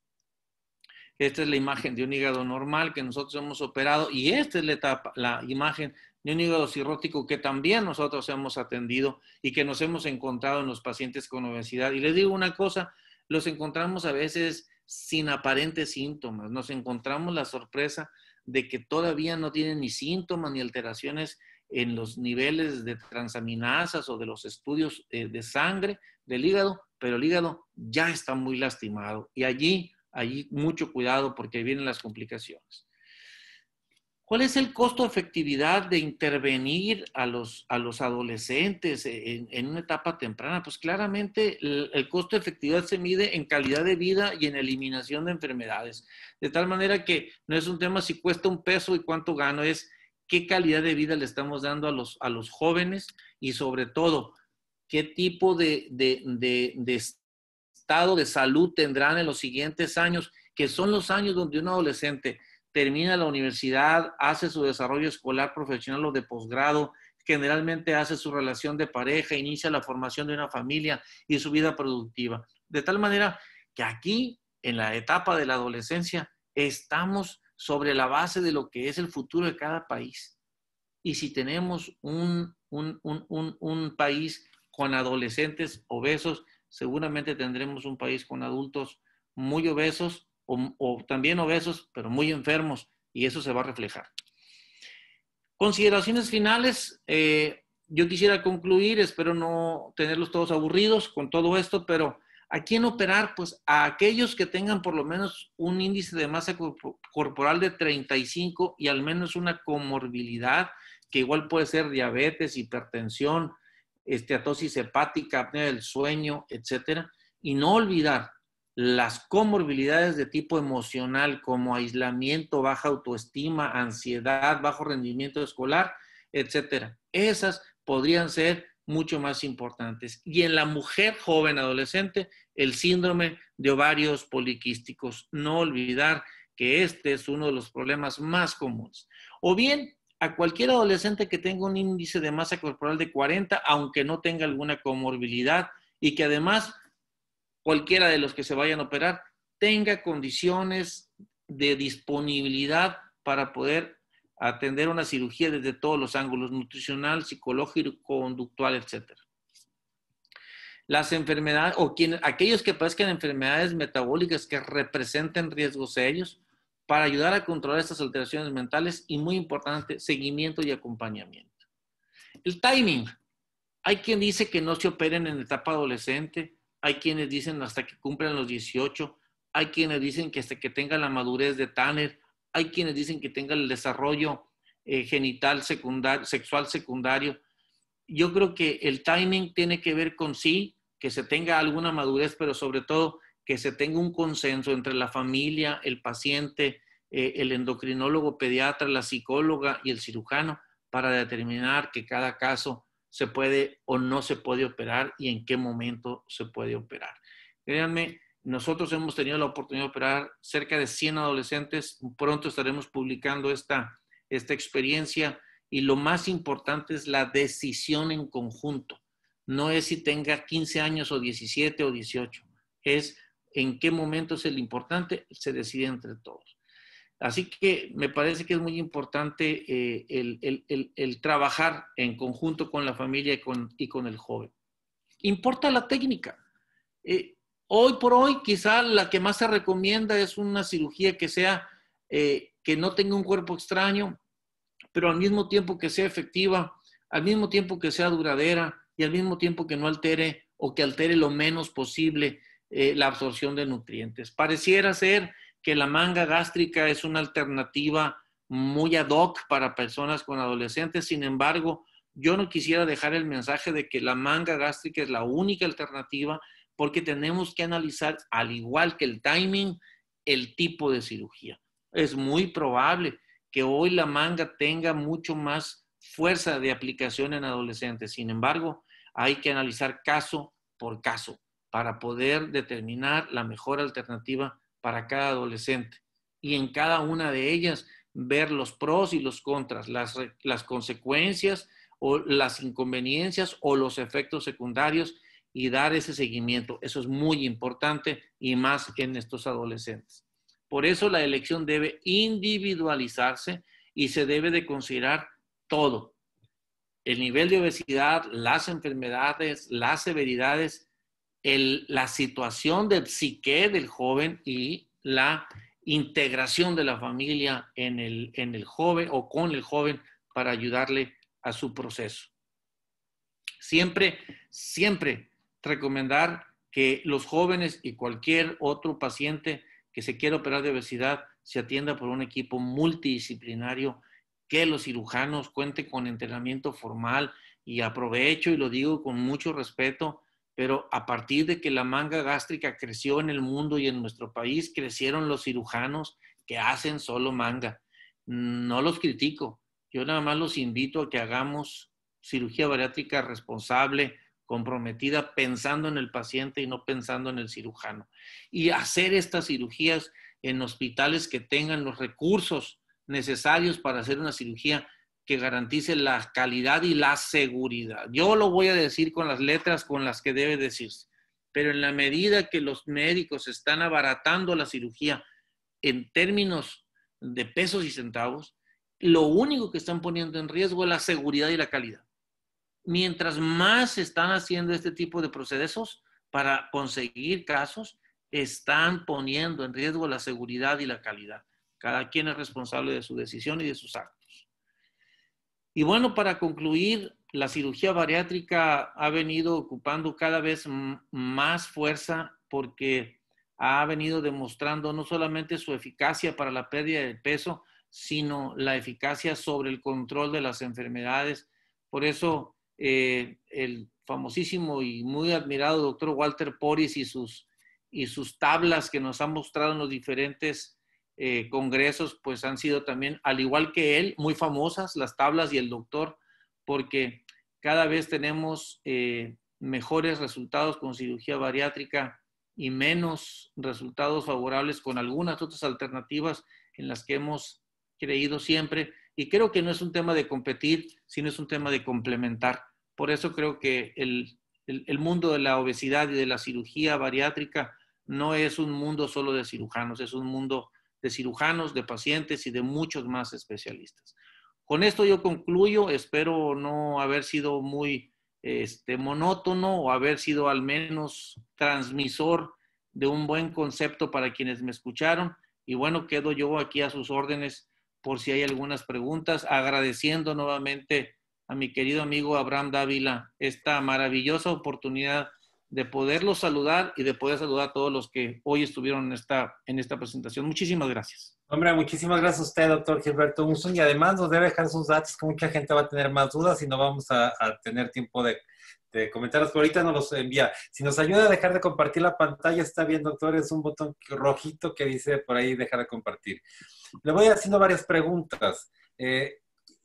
Esta es la imagen de un hígado normal que nosotros hemos operado y esta es la, la imagen de un hígado cirrótico que también nosotros hemos atendido y que nos hemos encontrado en los pacientes con obesidad. Y les digo una cosa, los encontramos a veces sin aparentes síntomas, nos encontramos la sorpresa de que todavía no tienen ni síntomas ni alteraciones en los niveles de transaminasas o de los estudios eh, de sangre del hígado, pero el hígado ya está muy lastimado y allí, allí mucho cuidado porque vienen las complicaciones. ¿Cuál es el costo efectividad de intervenir a los, a los adolescentes en, una etapa temprana? Pues claramente el, el costo efectividad se mide en calidad de vida y en eliminación de enfermedades. De tal manera que no es un tema si cuesta un peso y cuánto gano, es qué calidad de vida le estamos dando a los, a los jóvenes y sobre todo, qué tipo de, de estado de salud tendrán en los siguientes años, que son los años donde un adolescente termina la universidad, hace su desarrollo escolar, profesional o de posgrado, generalmente hace su relación de pareja, inicia la formación de una familia y su vida productiva. De tal manera que aquí, en la etapa de la adolescencia, estamos sobre la base de lo que es el futuro de cada país. Y si tenemos un, país con adolescentes obesos, seguramente tendremos un país con adultos muy obesos o, también obesos, pero muy enfermos, y eso se va a reflejar. Consideraciones finales. Eh, yo quisiera concluir, espero no tenerlos todos aburridos con todo esto, pero ¿A quién operar? Pues a aquellos que tengan por lo menos un índice de masa corporal de 35 y al menos una comorbilidad, que igual puede ser diabetes, hipertensión, esteatosis hepática, apnea del sueño, etcétera. Y no olvidar las comorbilidades de tipo emocional como aislamiento, baja autoestima, ansiedad, bajo rendimiento escolar, etcétera. Esas podrían ser mucho más importantes. Y en la mujer joven adolescente, el síndrome de ovarios poliquísticos. No olvidar que este es uno de los problemas más comunes. O bien a cualquier adolescente que tenga un índice de masa corporal de 40, aunque no tenga alguna comorbilidad y que además cualquiera de los que se vayan a operar tenga condiciones de disponibilidad para poder atender una cirugía desde todos los ángulos, nutricional, psicológico, conductual, etc. Las enfermedades, o aquellos que padezcan enfermedades metabólicas que representen riesgos serios, para ayudar a controlar estas alteraciones mentales y, muy importante, seguimiento y acompañamiento. El timing. Hay quien dice que no se operen en etapa adolescente, hay quienes dicen hasta que cumplan los 18, hay quienes dicen que hasta que tengan la madurez de Tanner, hay quienes dicen que tenga el desarrollo eh, genital secundario, sexual secundario. Yo creo que el timing tiene que ver con sí, que se tenga alguna madurez, pero sobre todo que se tenga un consenso entre la familia, el paciente, eh, el endocrinólogo pediatra, la psicóloga y el cirujano para determinar que cada caso se puede o no se puede operar y en qué momento se puede operar. Créanme, nosotros hemos tenido la oportunidad de operar cerca de 100 adolescentes. Pronto estaremos publicando esta, esta experiencia y lo más importante es la decisión en conjunto. No es si tenga 15 años o 17 o 18, es en qué momento es el importante, se decide entre todos. Así que me parece que es muy importante eh, el, el, el, trabajar en conjunto con la familia y con, y con el joven. Importa la técnica. Eh, Hoy por hoy, quizá la que más se recomienda es una cirugía que sea, eh, que no tenga un cuerpo extraño, pero al mismo tiempo que sea efectiva, al mismo tiempo que sea duradera y al mismo tiempo que no altere o que altere lo menos posible eh, la absorción de nutrientes. Pareciera ser que la manga gástrica es una alternativa muy ad hoc para personas con adolescentes, sin embargo, yo no quisiera dejar el mensaje de que la manga gástrica es la única alternativa porque tenemos que analizar, al igual que el timing, el tipo de cirugía. Es muy probable que hoy la manga tenga mucho más fuerza de aplicación en adolescentes. Sin embargo, hay que analizar caso por caso para poder determinar la mejor alternativa para cada adolescente. Y en cada una de ellas ver los pros y los contras, las, consecuencias o las inconveniencias o los efectos secundarios y dar ese seguimiento. Eso es muy importante y más en estos adolescentes. Por eso la elección debe individualizarse y se debe de considerar todo. El nivel de obesidad, las enfermedades, las severidades, la situación del psique del joven y la integración de la familia en el, en el joven o con el joven para ayudarle a su proceso. Siempre, siempre recomendar que los jóvenes y cualquier otro paciente que se quiera operar de obesidad se atienda por un equipo multidisciplinario, que los cirujanos cuenten con entrenamiento formal y aprovecho y lo digo con mucho respeto, pero a partir de que la manga gástrica creció en el mundo y en nuestro país, crecieron los cirujanos que hacen solo manga. No los critico, yo nada más los invito a que hagamos cirugía bariátrica responsable, comprometida pensando en el paciente y no pensando en el cirujano. Y hacer estas cirugías en hospitales que tengan los recursos necesarios para hacer una cirugía que garantice la calidad y la seguridad. Yo lo voy a decir con las letras con las que debe decirse, pero en la medida que los médicos están abaratando la cirugía en términos de pesos y centavos, lo único que están poniendo en riesgo es la seguridad y la calidad mientras más están haciendo este tipo de procesos para conseguir casos, están poniendo en riesgo la seguridad y la calidad. Cada quien es responsable de su decisión y de sus actos. Y bueno, para concluir, la cirugía bariátrica ha venido ocupando cada vez más fuerza porque ha venido demostrando no solamente su eficacia para la pérdida de peso, sino la eficacia sobre el control de las enfermedades. Por eso eh, el famosísimo y muy admirado doctor Walter Poris y sus, tablas que nos han mostrado en los diferentes eh, congresos, pues han sido también, al igual que él, muy famosas las tablas y el doctor, porque cada vez tenemos eh, mejores resultados con cirugía bariátrica y menos resultados favorables con algunas otras alternativas en las que hemos creído siempre. Y creo que no es un tema de competir, sino es un tema de complementar. Por eso creo que el, mundo de la obesidad y de la cirugía bariátrica no es un mundo solo de cirujanos, es un mundo de cirujanos, de pacientes y de muchos más especialistas. Con esto yo concluyo, espero no haber sido muy este, monótono o haber sido al menos transmisor de un buen concepto para quienes me escucharon. Y bueno, quedo yo aquí a sus órdenes por si hay algunas preguntas, agradeciendo nuevamente a mi querido amigo Abraham Dávila esta maravillosa oportunidad de poderlos saludar y de poder saludar a todos los que hoy estuvieron en esta, en esta presentación. Muchísimas gracias. Hombre, muchísimas gracias a usted, doctor Gilberto Unson, y además nos debe dejar sus datos que mucha gente va a tener más dudas y no vamos a tener tiempo de este, comentarios, pero ahorita no los envía. Si nos ayuda a dejar de compartir la pantalla, está bien, doctor, es un botón rojito que dice por ahí dejar de compartir. Le voy haciendo varias preguntas eh,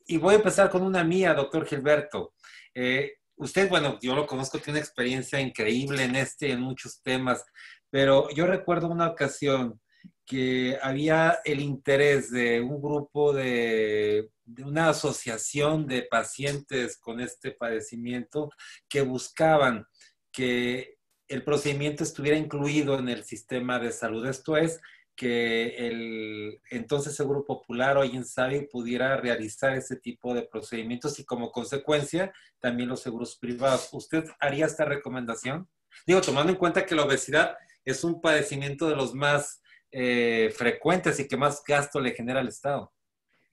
y voy a empezar con una mía, doctor Gilberto. Eh, usted, bueno, yo lo conozco, tiene una experiencia increíble en este y en muchos temas, pero yo recuerdo una ocasión que había el interés de un grupo de, una asociación de pacientes con este padecimiento que buscaban que el procedimiento estuviera incluido en el sistema de salud. Esto es, que el entonces Seguro Popular o Insabi pudiera realizar ese tipo de procedimientos y como consecuencia también los seguros privados. ¿Usted haría esta recomendación? Digo, tomando en cuenta que la obesidad es un padecimiento de los más eh, frecuentes y que más gasto le genera al Estado.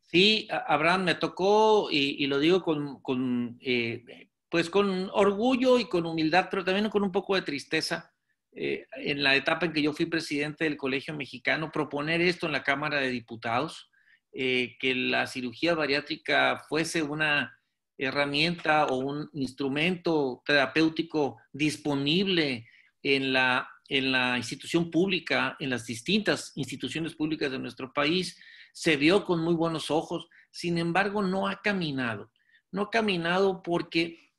Sí, Abraham, me tocó, y, lo digo con, eh, pues con orgullo y con humildad, pero también con un poco de tristeza, eh, en la etapa en que yo fui presidente del Colegio Mexicano, proponer esto en la Cámara de Diputados, que la cirugía bariátrica fuese una herramienta o un instrumento terapéutico disponible en la en la institución pública, en las distintas instituciones públicas de nuestro país, se vio con muy buenos ojos, sin embargo no ha caminado. No ha caminado porque,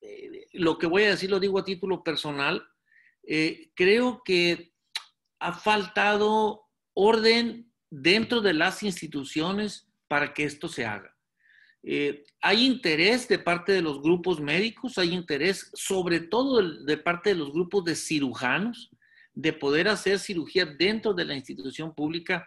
eh, lo que voy a decir lo digo a título personal, eh, creo que ha faltado orden dentro de las instituciones para que esto se haga. Eh, hay interés de parte de los grupos médicos, hay interés sobre todo de, parte de los grupos de cirujanos de poder hacer cirugía dentro de la institución pública,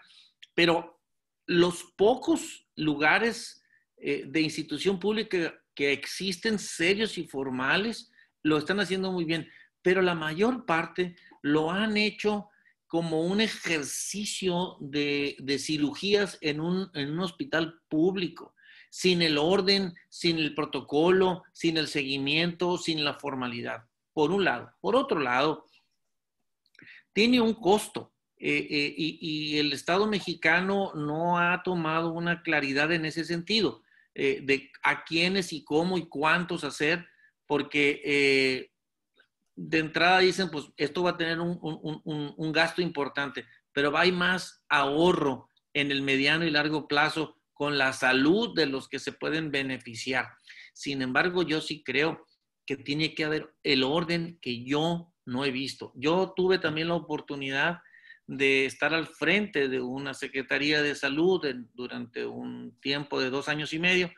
pero los pocos lugares eh, de institución pública que existen serios y formales lo están haciendo muy bien, pero la mayor parte lo han hecho como un ejercicio de, cirugías en un hospital público sin el orden, sin el protocolo, sin el seguimiento, sin la formalidad, por un lado. Por otro lado, tiene un costo eh, eh, y, el Estado mexicano no ha tomado una claridad en ese sentido eh, de a quiénes y cómo y cuántos hacer, porque de entrada dicen, pues esto va a tener un, gasto importante, pero va a hay más ahorro en el mediano y largo plazo con la salud de los que se pueden beneficiar. Sin embargo, yo sí creo que tiene que haber el orden que yo no he visto. Yo tuve también la oportunidad de estar al frente de una Secretaría de Salud durante un tiempo de dos años y medio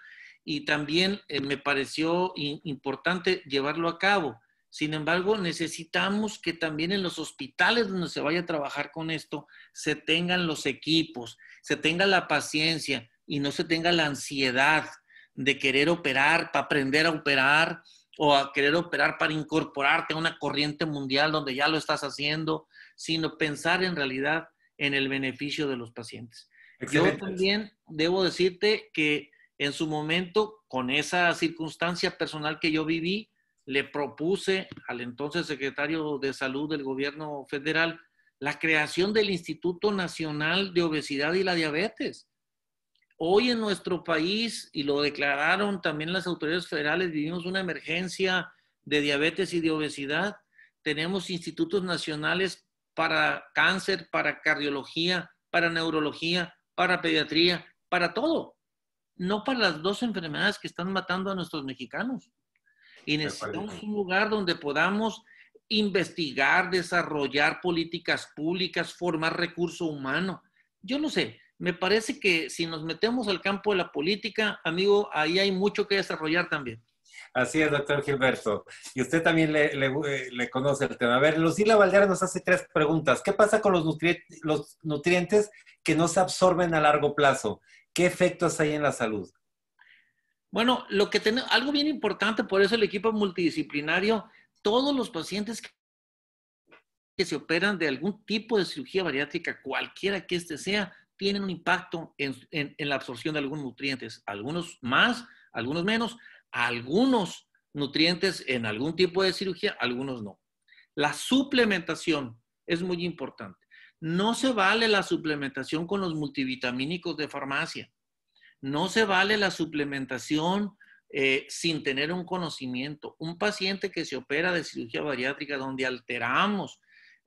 y también eh, me pareció importante llevarlo a cabo. Sin embargo, necesitamos que también en los hospitales donde se vaya a trabajar con esto se tengan los equipos, se tenga la paciencia, y no se tenga la ansiedad de querer operar para aprender a operar o a querer operar para incorporarte a una corriente mundial donde ya lo estás haciendo, sino pensar en realidad en el beneficio de los pacientes. Yo también debo decirte que en su momento, con esa circunstancia personal que yo viví, le propuse al entonces secretario de Salud del gobierno federal la creación del Instituto Nacional de Obesidad y la Diabetes, Hoy en nuestro país, y lo declararon también las autoridades federales, vivimos una emergencia de diabetes y de obesidad. Tenemos institutos nacionales para cáncer, para cardiología, para neurología, para pediatría, para todo. No para las dos enfermedades que están matando a nuestros mexicanos. Y necesitamos un lugar donde podamos investigar, desarrollar políticas públicas, formar recurso humano. Yo no sé, me parece que si nos metemos al campo de la política, amigo, ahí hay mucho que desarrollar también. Así es, doctor Gilberto. Y usted también le, eh, conoce el tema. A ver, Lucila Valdera nos hace tres preguntas. ¿Qué pasa con los, nutrientes que no se absorben a largo plazo? ¿Qué efectos hay en la salud? Bueno, lo que tiene algo bien importante, por eso el equipo multidisciplinario, todos los pacientes que que se operan de algún tipo de cirugía bariátrica, cualquiera que este sea, tienen un impacto en, la absorción de algunos nutrientes, algunos más, algunos menos, algunos nutrientes en algún tipo de cirugía, algunos no. La suplementación es muy importante. No se vale la suplementación con los multivitamínicos de farmacia. No se vale la suplementación eh, sin tener un conocimiento. Un paciente que se opera de cirugía bariátrica donde alteramos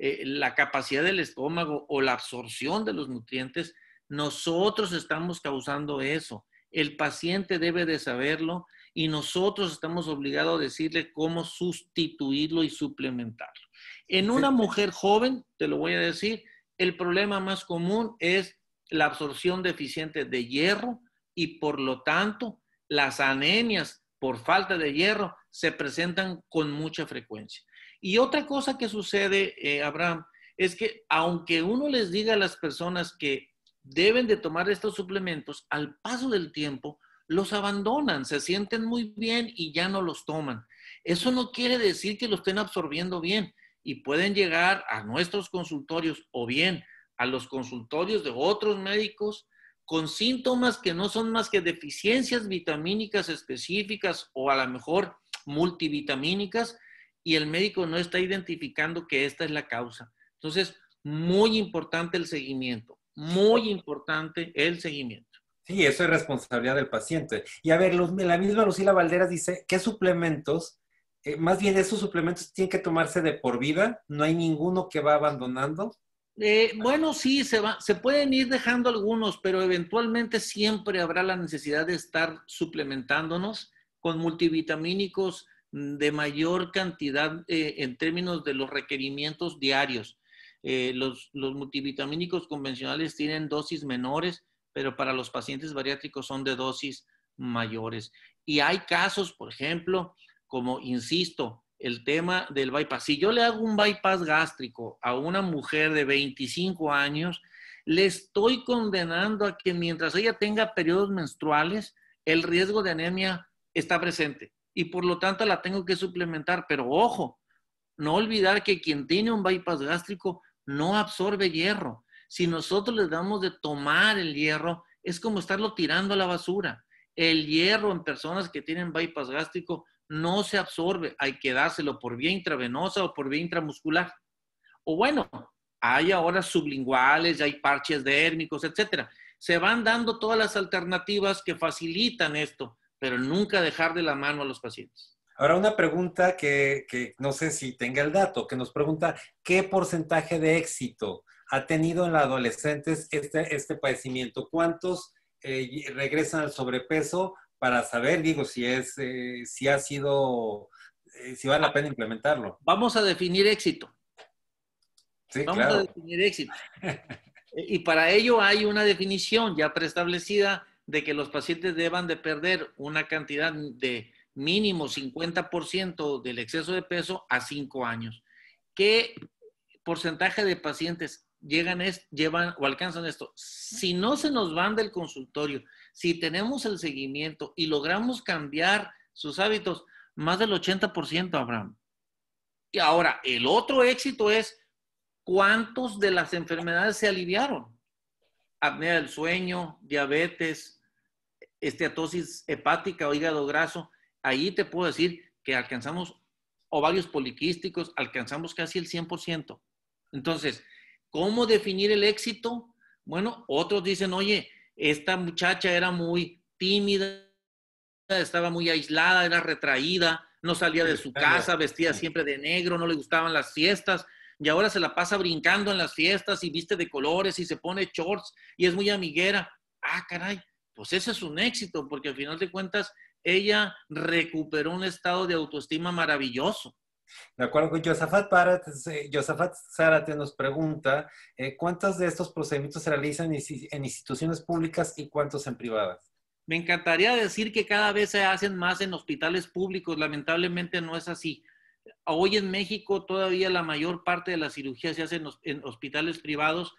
eh, la capacidad del estómago o la absorción de los nutrientes, nosotros estamos causando eso. El paciente debe de saberlo y nosotros estamos obligados a decirle cómo sustituirlo y suplementarlo. En una mujer joven, te lo voy a decir, el problema más común es la absorción deficiente de hierro y por lo tanto las anemias por falta de hierro se presentan con mucha frecuencia. Y otra cosa que sucede, eh, Abraham, es que aunque uno les diga a las personas que deben de tomar estos suplementos, al paso del tiempo los abandonan, se sienten muy bien y ya no los toman. Eso no quiere decir que lo estén absorbiendo bien y pueden llegar a nuestros consultorios o bien a los consultorios de otros médicos con síntomas que no son más que deficiencias vitamínicas específicas o a lo mejor multivitamínicas y el médico no está identificando que esta es la causa. Entonces, muy importante el seguimiento, muy importante el seguimiento. Sí, eso es responsabilidad del paciente. Y a ver, la misma Lucila Valderas dice, ¿qué suplementos? Eh, más bien, esos suplementos tienen que tomarse de por vida, no hay ninguno que va abandonando. Eh, bueno, sí, se, se pueden ir dejando algunos, pero eventualmente siempre habrá la necesidad de estar suplementándonos con multivitamínicos, Mm, de mayor cantidad eh, en términos de los requerimientos diarios. Eh, los, los, multivitamínicos convencionales tienen dosis menores, pero para los pacientes bariátricos son de dosis mayores. Y hay casos, por ejemplo, como insisto, el tema del bypass. Si yo le hago un bypass gástrico a una mujer de 25 años, le estoy condenando a que mientras ella tenga periodos menstruales, el riesgo de anemia está presente y por lo tanto la tengo que suplementar. Pero ojo, no olvidar que quien tiene un bypass gástrico no absorbe hierro. Si nosotros les damos de tomar el hierro, es como estarlo tirando a la basura. El hierro en personas que tienen bypass gástrico no se absorbe, hay que dárselo por vía intravenosa o por vía intramuscular. O bueno, hay ahora sublinguales, hay parches dérmicos, etcétera. Se van dando todas las alternativas que facilitan esto, pero nunca dejar de la mano a los pacientes. Ahora, una pregunta que, no sé si tenga el dato, que nos pregunta qué porcentaje de éxito ha tenido en los adolescentes este, este padecimiento. ¿Cuántos eh, regresan al sobrepeso para saber, digo, si, es, eh, si ha sido, eh, si vale la pena implementarlo? Vamos a definir éxito. Sí, Vamos a definir éxito. y para ello hay una definición ya preestablecida de que los pacientes deban de perder una cantidad de mínimo 50% del exceso de peso a cinco años. ¿Qué porcentaje de pacientes llegan, es, llevan o alcanzan esto? Si no se nos van del consultorio, si tenemos el seguimiento y logramos cambiar sus hábitos, más del 80%, Abraham. Y ahora, el otro éxito es cuántos de las enfermedades se aliviaron. Apnea del sueño, diabetes, esteatosis hepática o hígado graso, ahí te puedo decir que alcanzamos ovarios poliquísticos, alcanzamos casi el 100%. Entonces, ¿cómo definir el éxito? Bueno, otros dicen, oye, esta muchacha era muy tímida, estaba muy aislada, era retraída, no salía de su casa, vestía siempre de negro, no le gustaban las fiestas y ahora se la pasa brincando en las fiestas y viste de colores y se pone shorts y es muy amiguera. Ah, caray, pues ese es un éxito, porque al final de cuentas ella recuperó un estado de autoestima maravilloso. De acuerdo con Josafat, eh, Josafat Zárate nos pregunta, eh, ¿cuántos de estos procedimientos se realizan en instituciones públicas y cuántos en privadas? Me encantaría decir que cada vez se hacen más en hospitales públicos, lamentablemente no es así. Hoy en México todavía la mayor parte de la cirugías se hacen en hospitales privados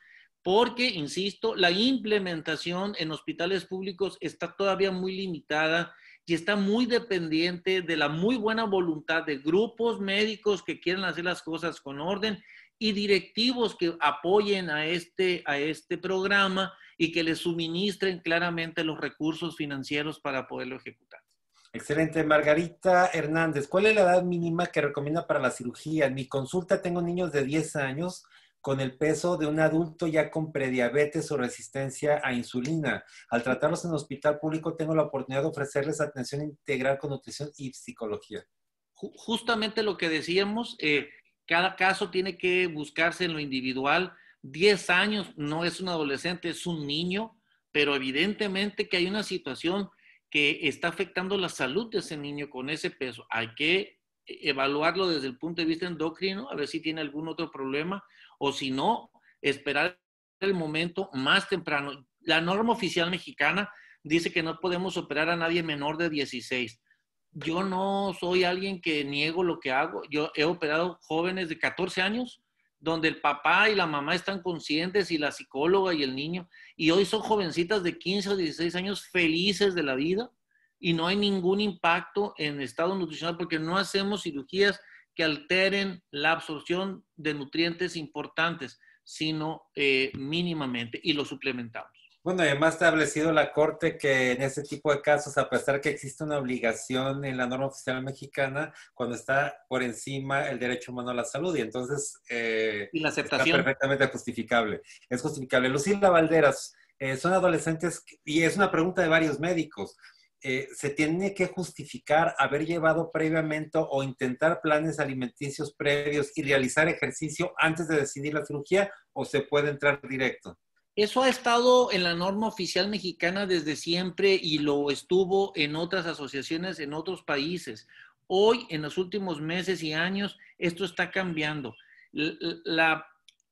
porque, insisto, la implementación en hospitales públicos está todavía muy limitada y está muy dependiente de la muy buena voluntad de grupos médicos que quieren hacer las cosas con orden y directivos que apoyen a este, a este programa y que les suministren claramente los recursos financieros para poderlo ejecutar. Excelente. Margarita Hernández, ¿cuál es la edad mínima que recomienda para la cirugía? mi consulta tengo niños de 10 años con el peso de un adulto ya con prediabetes o resistencia a insulina. Al tratarlos en hospital público, tengo la oportunidad de ofrecerles atención integral con nutrición y psicología. Justamente lo que decíamos, eh, cada caso tiene que buscarse en lo individual. 10 años no es un adolescente, es un niño, pero evidentemente que hay una situación que está afectando la salud de ese niño con ese peso. Hay que eh, evaluarlo desde el punto de vista endocrino, a ver si tiene algún otro problema o si no, esperar el momento más temprano. La norma oficial mexicana dice que no podemos operar a nadie menor de 16. Yo no soy alguien que niego lo que hago. Yo he operado jóvenes de 14 años, donde el papá y la mamá están conscientes y la psicóloga y el niño. Y hoy son jovencitas de 15 o 16 años felices de la vida y no hay ningún impacto en estado nutricional porque no hacemos cirugías que alteren la absorción de nutrientes importantes, sino eh, mínimamente, y lo suplementamos. Bueno, además ha establecido la Corte que en este tipo de casos, a pesar que existe una obligación en la norma oficial mexicana, cuando está por encima el derecho humano a la salud, y entonces eh, perfectamente justificable. Es justificable. Lucila Valderas, eh, son adolescentes, y es una pregunta de varios médicos, eh, se tiene que justificar haber llevado previamente o intentar planes alimenticios previos y realizar ejercicio antes de decidir la cirugía o se puede entrar directo? Eso ha estado en la norma oficial mexicana desde siempre y lo estuvo en otras asociaciones en otros países. Hoy, en los últimos meses y años, esto está cambiando.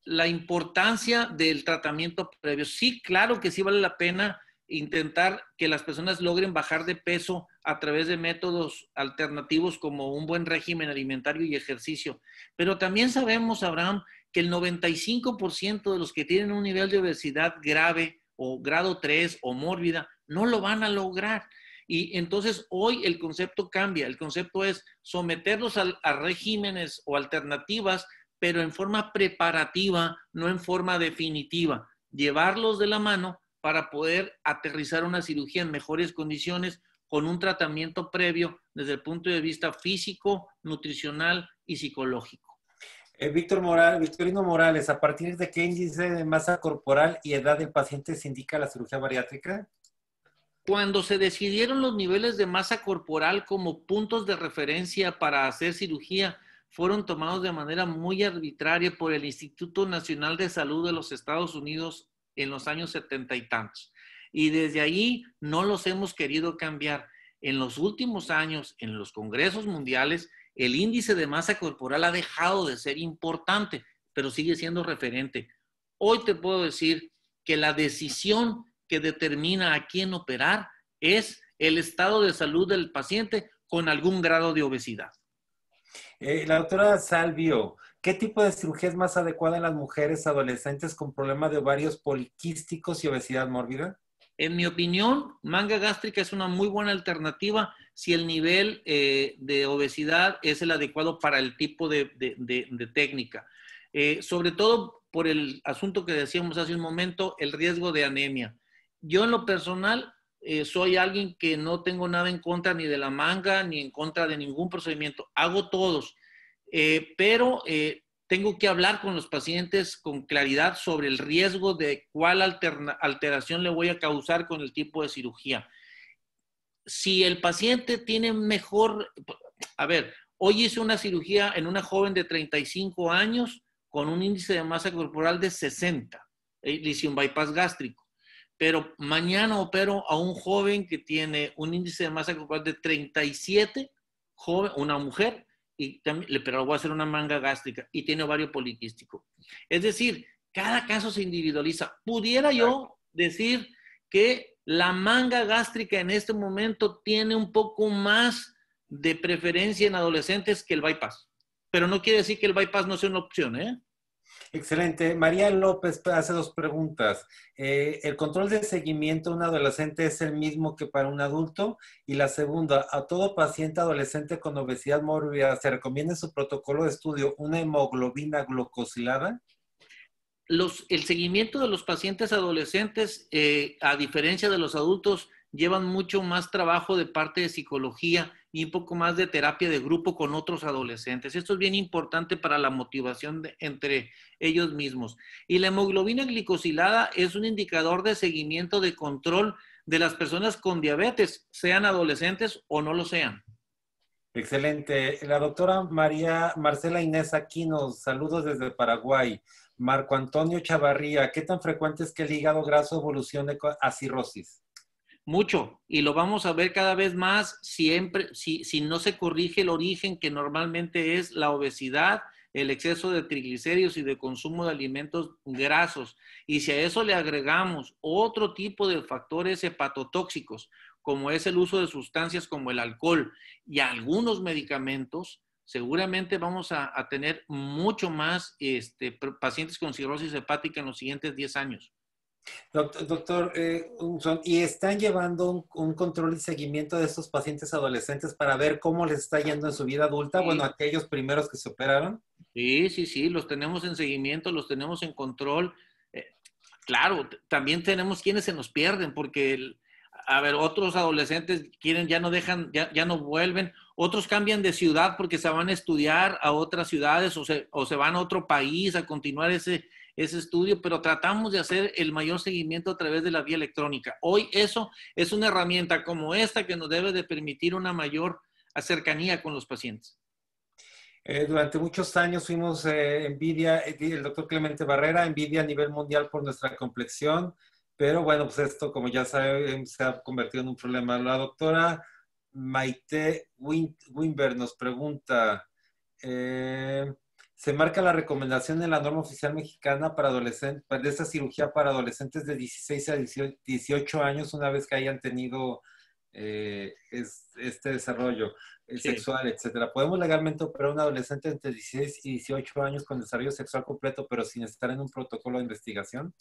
la importancia del tratamiento previo. Sí, claro que sí vale la pena intentar que las personas logren bajar de peso a través de métodos alternativos como un buen régimen alimentario y ejercicio. Pero también sabemos, Abraham, que el 95% de los que tienen un nivel de obesidad grave o grado 3 o mórbida no lo van a lograr. Y entonces hoy el concepto cambia. El concepto es someterlos a, a regímenes o alternativas, pero en forma preparativa, no en forma definitiva. Llevarlos de la mano para poder aterrizar una cirugía en mejores condiciones con un tratamiento previo desde el punto de vista físico, nutricional y psicológico. Eh, Víctor Morales, ¿a partir de qué índice de masa corporal y edad del paciente se indica la cirugía bariátrica? Cuando se decidieron los niveles de masa corporal como puntos de referencia para hacer cirugía, fueron tomados de manera muy arbitraria por el Instituto Nacional de Salud de los Estados Unidos, en los años setenta y tantos. Y desde ahí no los hemos querido cambiar. En los últimos años, en los congresos mundiales, el índice de masa corporal ha dejado de ser importante, pero sigue siendo referente. Hoy te puedo decir que la decisión que determina a quién operar es el estado de salud del paciente con algún grado de obesidad. Eh, la doctora Salvio, ¿Qué tipo de cirugía es más adecuada en las mujeres adolescentes con problemas de ovarios poliquísticos y obesidad mórbida? En mi opinión, manga gástrica es una muy buena alternativa si el nivel eh, de obesidad es el adecuado para el tipo de, técnica. Eh, sobre todo por el asunto que decíamos hace un momento, el riesgo de anemia. Yo en lo personal eh, soy alguien que no tengo nada en contra ni de la manga ni en contra de ningún procedimiento. Hago todos. Eh, pero eh, tengo que hablar con los pacientes con claridad sobre el riesgo de cuál alteración le voy a causar con el tipo de cirugía. Si el paciente tiene mejor, a ver, hoy hice una cirugía en una joven de 35 años con un índice de masa corporal de 60, hice un bypass gástrico, pero mañana opero a un joven que tiene un índice de masa corporal de 37, joven, una mujer pero voy a hacer una manga gástrica y tiene ovario poliquístico. Es decir, cada caso se individualiza. Pudiera yo decir que la manga gástrica en este momento tiene un poco más de preferencia en adolescentes que el bypass, pero no quiere decir que el bypass no sea una opción, ¿eh? Excelente. María López hace dos preguntas. Eh, ¿El control de seguimiento de un adolescente es el mismo que para un adulto? Y la segunda, ¿a todo paciente adolescente con obesidad mórbida se recomienda en su protocolo de estudio una hemoglobina glucosilada? Los, el seguimiento de los pacientes adolescentes, eh, a diferencia de los adultos, llevan mucho más trabajo de parte de psicología y un poco más de terapia de grupo con otros adolescentes. Esto es bien importante para la motivación entre ellos mismos. Y la hemoglobina glicosilada es un indicador de seguimiento de control de las personas con diabetes, sean adolescentes o no lo sean. Excelente. La doctora María Marcela Inés Aquino, saludos desde Paraguay. Marco Antonio Chavarría, ¿qué tan frecuente es que el hígado graso evolucione a cirrosis? mucho y lo vamos a ver cada vez más siempre si, no se corrige el origen que normalmente es la obesidad, el exceso de triglicéridos y de consumo de alimentos grasos. Y si a eso le agregamos otro tipo de factores hepatotóxicos, como es el uso de sustancias como el alcohol y algunos medicamentos, seguramente vamos a, tener mucho más este, pacientes con cirrosis hepática en los siguientes 10 años. Doctor, eh, ¿y están llevando un, control y seguimiento de estos pacientes adolescentes para ver cómo les está yendo en su vida adulta? Bueno, aquellos primeros que se operaron. Sí, sí, sí, los tenemos en seguimiento, los tenemos en control. Eh, claro, también tenemos quienes se nos pierden, porque, a ver, otros adolescentes quieren, ya no dejan, ya, no vuelven, otros cambian de ciudad porque se van a estudiar a otras ciudades o se van a otro país a continuar ese, ese estudio, pero tratamos de hacer el mayor seguimiento a través de la vía electrónica. Hoy eso es una herramienta como esta que nos debe de permitir una mayor cercanía con los pacientes. Eh, durante muchos años fuimos envidia, eh, eh, el doctor Clemente Barrera, envidia a nivel mundial por nuestra complexión, pero bueno, pues esto, como ya saben, se ha convertido en un problema. La doctora Maite Wimber nos pregunta, se marca la recomendación en la norma oficial mexicana para adolescentes, pues, de esta cirugía para adolescentes de 16 a 18 años una vez que hayan tenido eh, este desarrollo eh, sexual, etcétera. Podemos legalmente operar a un adolescente entre 16 y 18 años con desarrollo sexual completo, pero sin estar en un protocolo de investigación.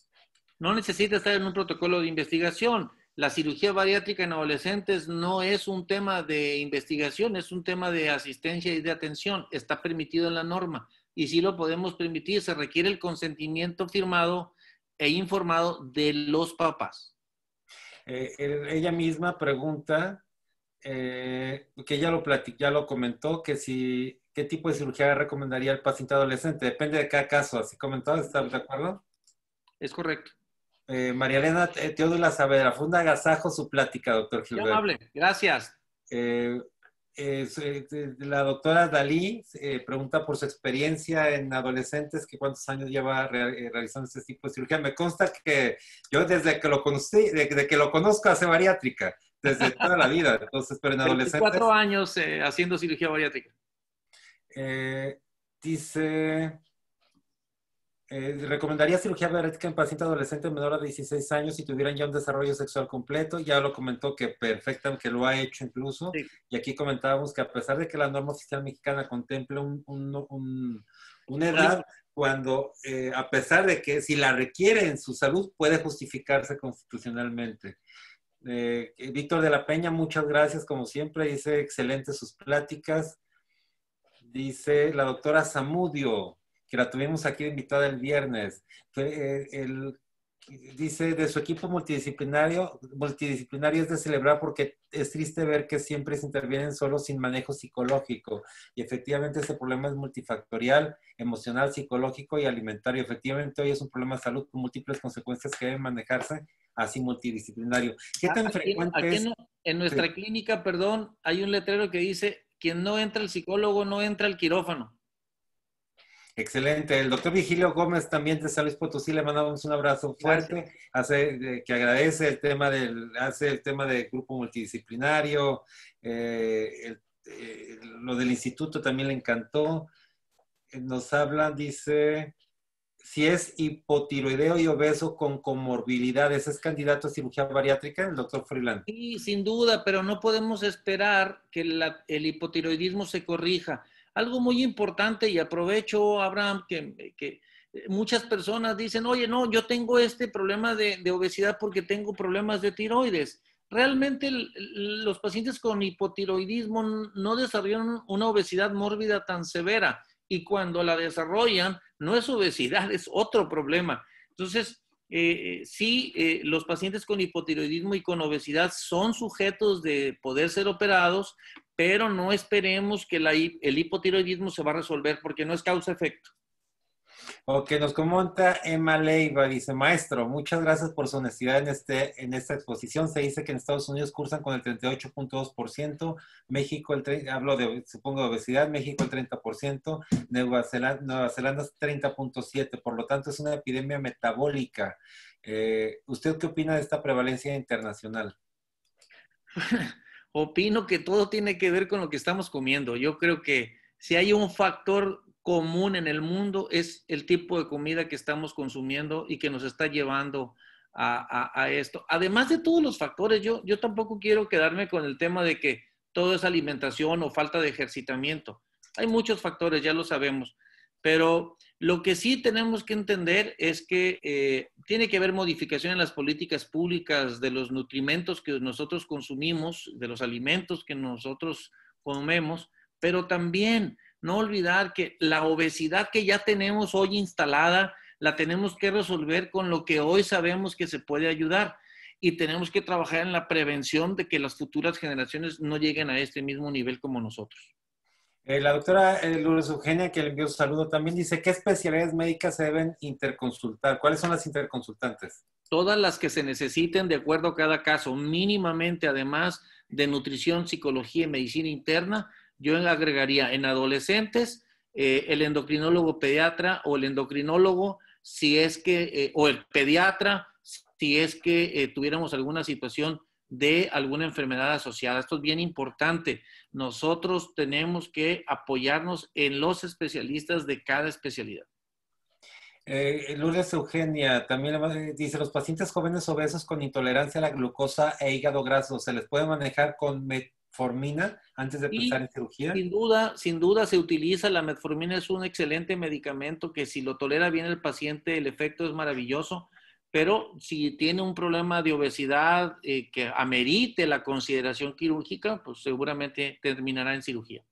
No necesita estar en un protocolo de investigación. La cirugía bariátrica en adolescentes no es un tema de investigación, es un tema de asistencia y de atención. Está permitido en la norma y si lo podemos permitir. Se requiere el consentimiento firmado e informado de los papás. Eh, ella misma pregunta, eh, que ya lo, ya lo comentó, que si, ¿qué tipo de cirugía recomendaría el paciente adolescente? Depende de cada caso, así comentado, ¿estás de acuerdo? Es correcto. Eh, María Elena Teodula Saavedra, funda agasajo su plática, doctor Gilberto. amable, gracias. Eh, eh, la doctora Dalí eh, pregunta por su experiencia en adolescentes, que cuántos años lleva realizando este tipo de cirugía. Me consta que yo desde que lo conocí, desde que lo conozco hace bariátrica, desde toda la vida, entonces, pero en adolescentes. Cuatro años haciendo cirugía bariátrica. dice eh, ¿Recomendaría cirugía bariátrica en paciente adolescente menor de 16 años si tuvieran ya un desarrollo sexual completo? Ya lo comentó que perfecta, que lo ha hecho incluso. Y aquí comentábamos que a pesar de que la norma oficial mexicana contempla una edad, cuando eh, a pesar de que si la requiere en su salud, puede justificarse constitucionalmente. Eh, Víctor de la Peña, muchas gracias como siempre. Dice, excelentes sus pláticas. Dice la doctora Zamudio que la tuvimos aquí invitada el viernes. Eh, dice de su equipo multidisciplinario, multidisciplinario es de celebrar porque es triste ver que siempre se intervienen solo sin manejo psicológico y efectivamente este problema es multifactorial, emocional, psicológico y alimentario. Efectivamente hoy es un problema de salud con múltiples consecuencias que deben manejarse así multidisciplinario. ¿Qué ah, tan frecuente es? En, nuestra clínica, perdón, hay un letrero que dice quien no entra al psicólogo no entra al quirófano. Excelente. El doctor Vigilio Gómez también de San Luis Potosí le mandamos un abrazo fuerte, hace, eh, que agradece el tema del, hace el tema del grupo multidisciplinario, eh, eh, lo del instituto también le encantó. Nos habla, dice, si es hipotiroideo y obeso con comorbilidades, ¿es candidato a cirugía bariátrica el doctor Freeland? Sí, sin duda, pero no podemos esperar que el hipotiroidismo se corrija. Algo muy importante y aprovecho, Abraham, que, muchas personas dicen, oye, no, yo tengo este problema de, obesidad porque tengo problemas de tiroides. Realmente los pacientes con hipotiroidismo no desarrollan una obesidad mórbida tan severa y cuando la desarrollan no es obesidad, es otro problema. Entonces, eh, eh sí, eh, los pacientes con hipotiroidismo y con obesidad son sujetos de poder ser operados, pero no esperemos que el hipotiroidismo se va a resolver porque no es causa-efecto. Ok, nos comenta Emma Leiva, dice, maestro, muchas gracias por su honestidad en, este, esta exposición. Se dice que en Estados Unidos cursan con el 38.2%, México, el hablo de, supongo, obesidad, México el 30%, Nueva Zelanda, Nueva Zelanda 30.7%, por lo tanto es una epidemia metabólica. Eh, ¿Usted qué opina de esta prevalencia internacional? opino que todo tiene que ver con lo que estamos comiendo. Yo creo que si hay un factor común en el mundo es el tipo de comida que estamos consumiendo y que nos está llevando a, esto. Además de todos los factores, yo, yo tampoco quiero quedarme con el tema de que todo es alimentación o falta de ejercitamiento. Hay muchos factores, ya lo sabemos, pero lo que sí tenemos que entender es que eh, tiene que haber modificación en las políticas públicas de los nutrimentos que nosotros consumimos, de los alimentos que nosotros comemos, pero también no olvidar que la obesidad que ya tenemos hoy instalada, la tenemos que resolver con lo que hoy sabemos que se puede ayudar y tenemos que trabajar en la prevención de que las futuras generaciones no lleguen a este mismo nivel como nosotros. Eh, la doctora eh, Lourdes Eugenia, que le envió un saludo, también dice, ¿qué especialidades médicas se deben interconsultar? ¿Cuáles son las interconsultantes? Todas las que se necesiten de acuerdo a cada caso, mínimamente además de nutrición, psicología y medicina interna, yo agregaría en adolescentes eh, el endocrinólogo pediatra o el endocrinólogo si es que, o el pediatra si es que tuviéramos alguna situación de alguna enfermedad asociada. Esto es bien importante. Nosotros tenemos que apoyarnos en los especialistas de cada especialidad. Eh, Lourdes Eugenia también dice, los pacientes jóvenes obesos con intolerancia a la glucosa e hígado graso, ¿se les puede manejar con metformina antes de pensar en cirugía? Sin duda, sin duda se utiliza, la metformina es un excelente medicamento que si lo tolera bien el paciente, el efecto es maravilloso. Pero si tiene un problema de obesidad eh, que amerite la consideración quirúrgica, pues seguramente terminará en cirugía.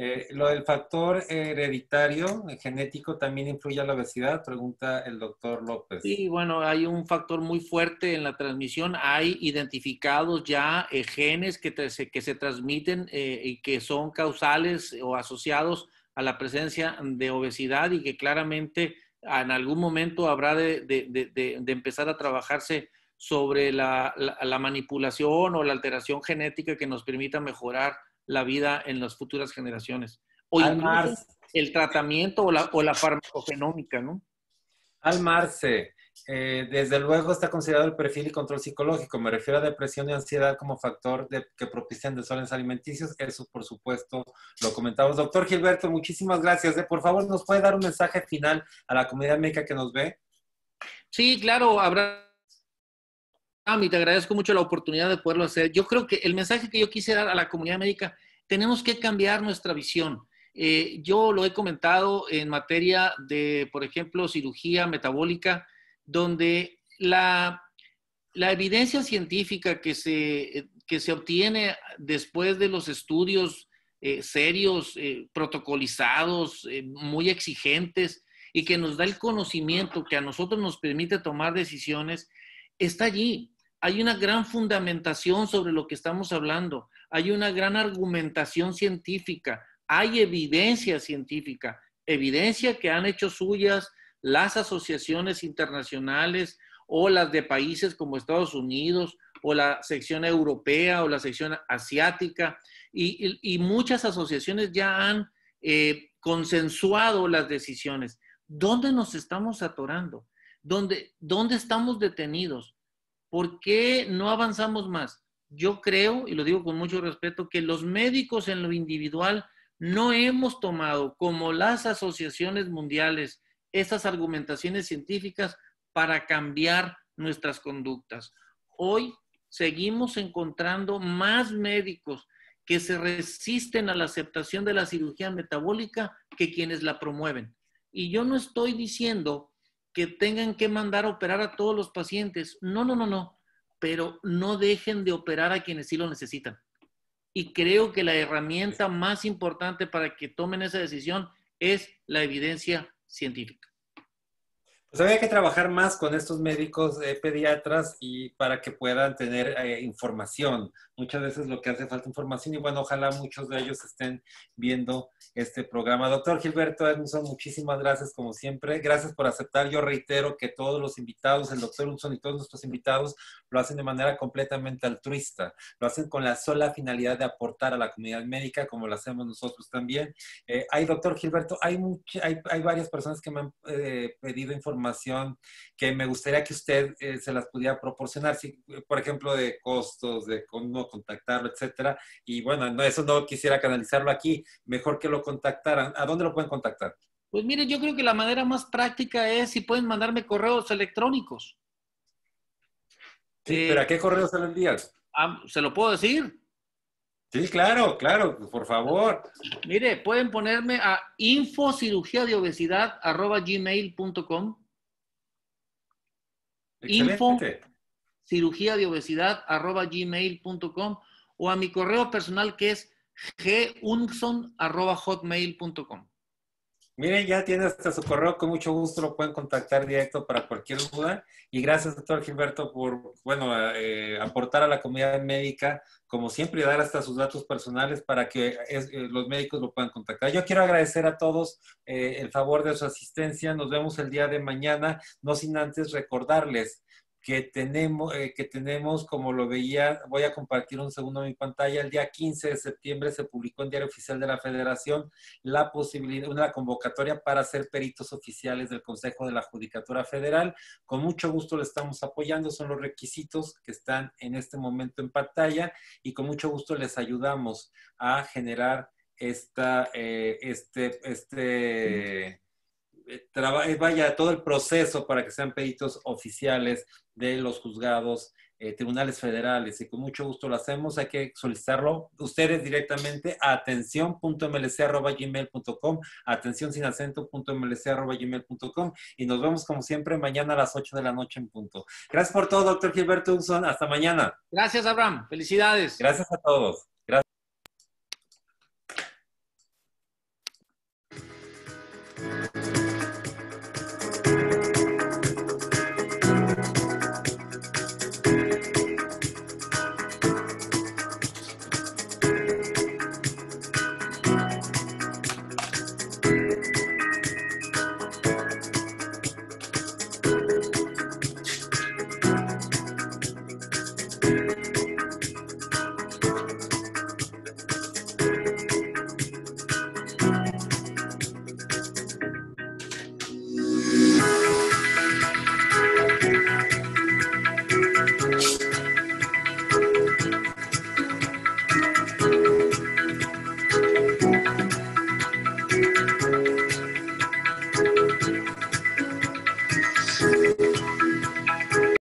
Eh, lo del factor hereditario, eh, genético, también influye a la obesidad, pregunta el doctor López. Sí, bueno, hay un factor muy fuerte en la transmisión. Hay identificados ya genes que, que, se transmiten y que son causales o asociados a la presencia de obesidad y que claramente en algún momento habrá de, de, de, de empezar a trabajarse sobre la, la, manipulación o la alteración genética que nos permita mejorar la vida en las futuras generaciones. O el tratamiento o la, o la farmacogenómica, ¿no? Almarce eh, desde luego está considerado el perfil y control psicológico. Me refiero a depresión y ansiedad como factor que propician desórdenes alimenticios. Eso, por supuesto, lo comentamos. Doctor Gilberto, muchísimas gracias. ¿eh? por favor, ¿nos puede dar un mensaje final a la comunidad médica que nos ve? Sí, claro, habrá. te agradezco mucho la oportunidad de poderlo hacer. Yo creo que el mensaje que yo quise dar a la comunidad médica, tenemos que cambiar nuestra visión. Eh, yo lo he comentado en materia de, por ejemplo, cirugía metabólica donde la, evidencia científica que se, obtiene después de los estudios eh, serios, eh, protocolizados, eh, muy exigentes y que nos da el conocimiento que a nosotros nos permite tomar decisiones, está allí. Hay una gran fundamentación sobre lo que estamos hablando, hay una gran argumentación científica, hay evidencia científica, evidencia que han hecho suyas las asociaciones internacionales o las de países como Estados Unidos o la sección europea o la sección asiática y, muchas asociaciones ya han eh, consensuado las decisiones. ¿Dónde nos estamos atorando? ¿Dónde, ¿Dónde estamos detenidos? ¿Por qué no avanzamos más? Yo creo, y lo digo con mucho respeto, que los médicos en lo individual no hemos tomado como las asociaciones mundiales, esas argumentaciones científicas para cambiar nuestras conductas. Hoy seguimos encontrando más médicos que se resisten a la aceptación de la cirugía metabólica que quienes la promueven. Y yo no estoy diciendo que tengan que mandar a operar a todos los pacientes. No, no, no, no. Pero no dejen de operar a quienes sí lo necesitan. Y creo que la herramienta más importante para que tomen esa decisión es la evidencia científica. Pues había que trabajar más con estos médicos eh, pediatras y para que puedan tener eh, información, muchas veces lo que hace falta información y bueno, ojalá muchos de ellos estén viendo este programa. Doctor Gilberto Edmondson, muchísimas gracias como siempre. Gracias por aceptar. Yo reitero que todos los invitados, el doctor Edmondson y todos nuestros invitados lo hacen de manera completamente altruista. Lo hacen con la sola finalidad de aportar a la comunidad médica como lo hacemos nosotros también. hay, eh, doctor Gilberto, hay, hay, hay, varias personas que me han eh, pedido información que me gustaría que usted eh, se las pudiera proporcionar, si, por ejemplo, de costos, de... Con, contactarlo, etcétera. Y bueno, no, eso no quisiera canalizarlo aquí, mejor que lo contactaran. ¿A dónde lo pueden contactar? Pues mire, yo creo que la manera más práctica es si pueden mandarme correos electrónicos. Sí, eh, pero ¿a qué correos se lo envías? Ah, ¿Se lo puedo decir? Sí, claro, claro, por favor. Mire, pueden ponerme a gmail.com Info cirugía de obesidad arroba gmail.com o a mi correo personal que es gunson arroba hotmail.com. Miren, ya tiene hasta su correo, con mucho gusto lo pueden contactar directo para cualquier duda. Y gracias, doctor Gilberto, por, bueno, eh, aportar a la comunidad médica, como siempre, y dar hasta sus datos personales para que eh, los médicos lo puedan contactar. Yo quiero agradecer a todos eh, el favor de su asistencia. Nos vemos el día de mañana, no sin antes recordarles que tenemos, eh, que tenemos, como lo veía, voy a compartir un segundo mi pantalla, el día 15 de septiembre se publicó en Diario Oficial de la Federación la posibilidad, una convocatoria para ser peritos oficiales del Consejo de la Judicatura Federal. Con mucho gusto le estamos apoyando, son los requisitos que están en este momento en pantalla y con mucho gusto les ayudamos a generar esta, eh, este, este eh, vaya todo el proceso para que sean pedidos oficiales de los juzgados, eh, tribunales federales, y con mucho gusto lo hacemos. Hay que solicitarlo ustedes directamente a atención.mlc.gmail.com, atención sin acento.mlc.gmail.com, y nos vemos como siempre mañana a las 8 de la noche en punto. Gracias por todo, doctor Gilberto Unson. Hasta mañana. Gracias, Abraham. Felicidades. Gracias a todos.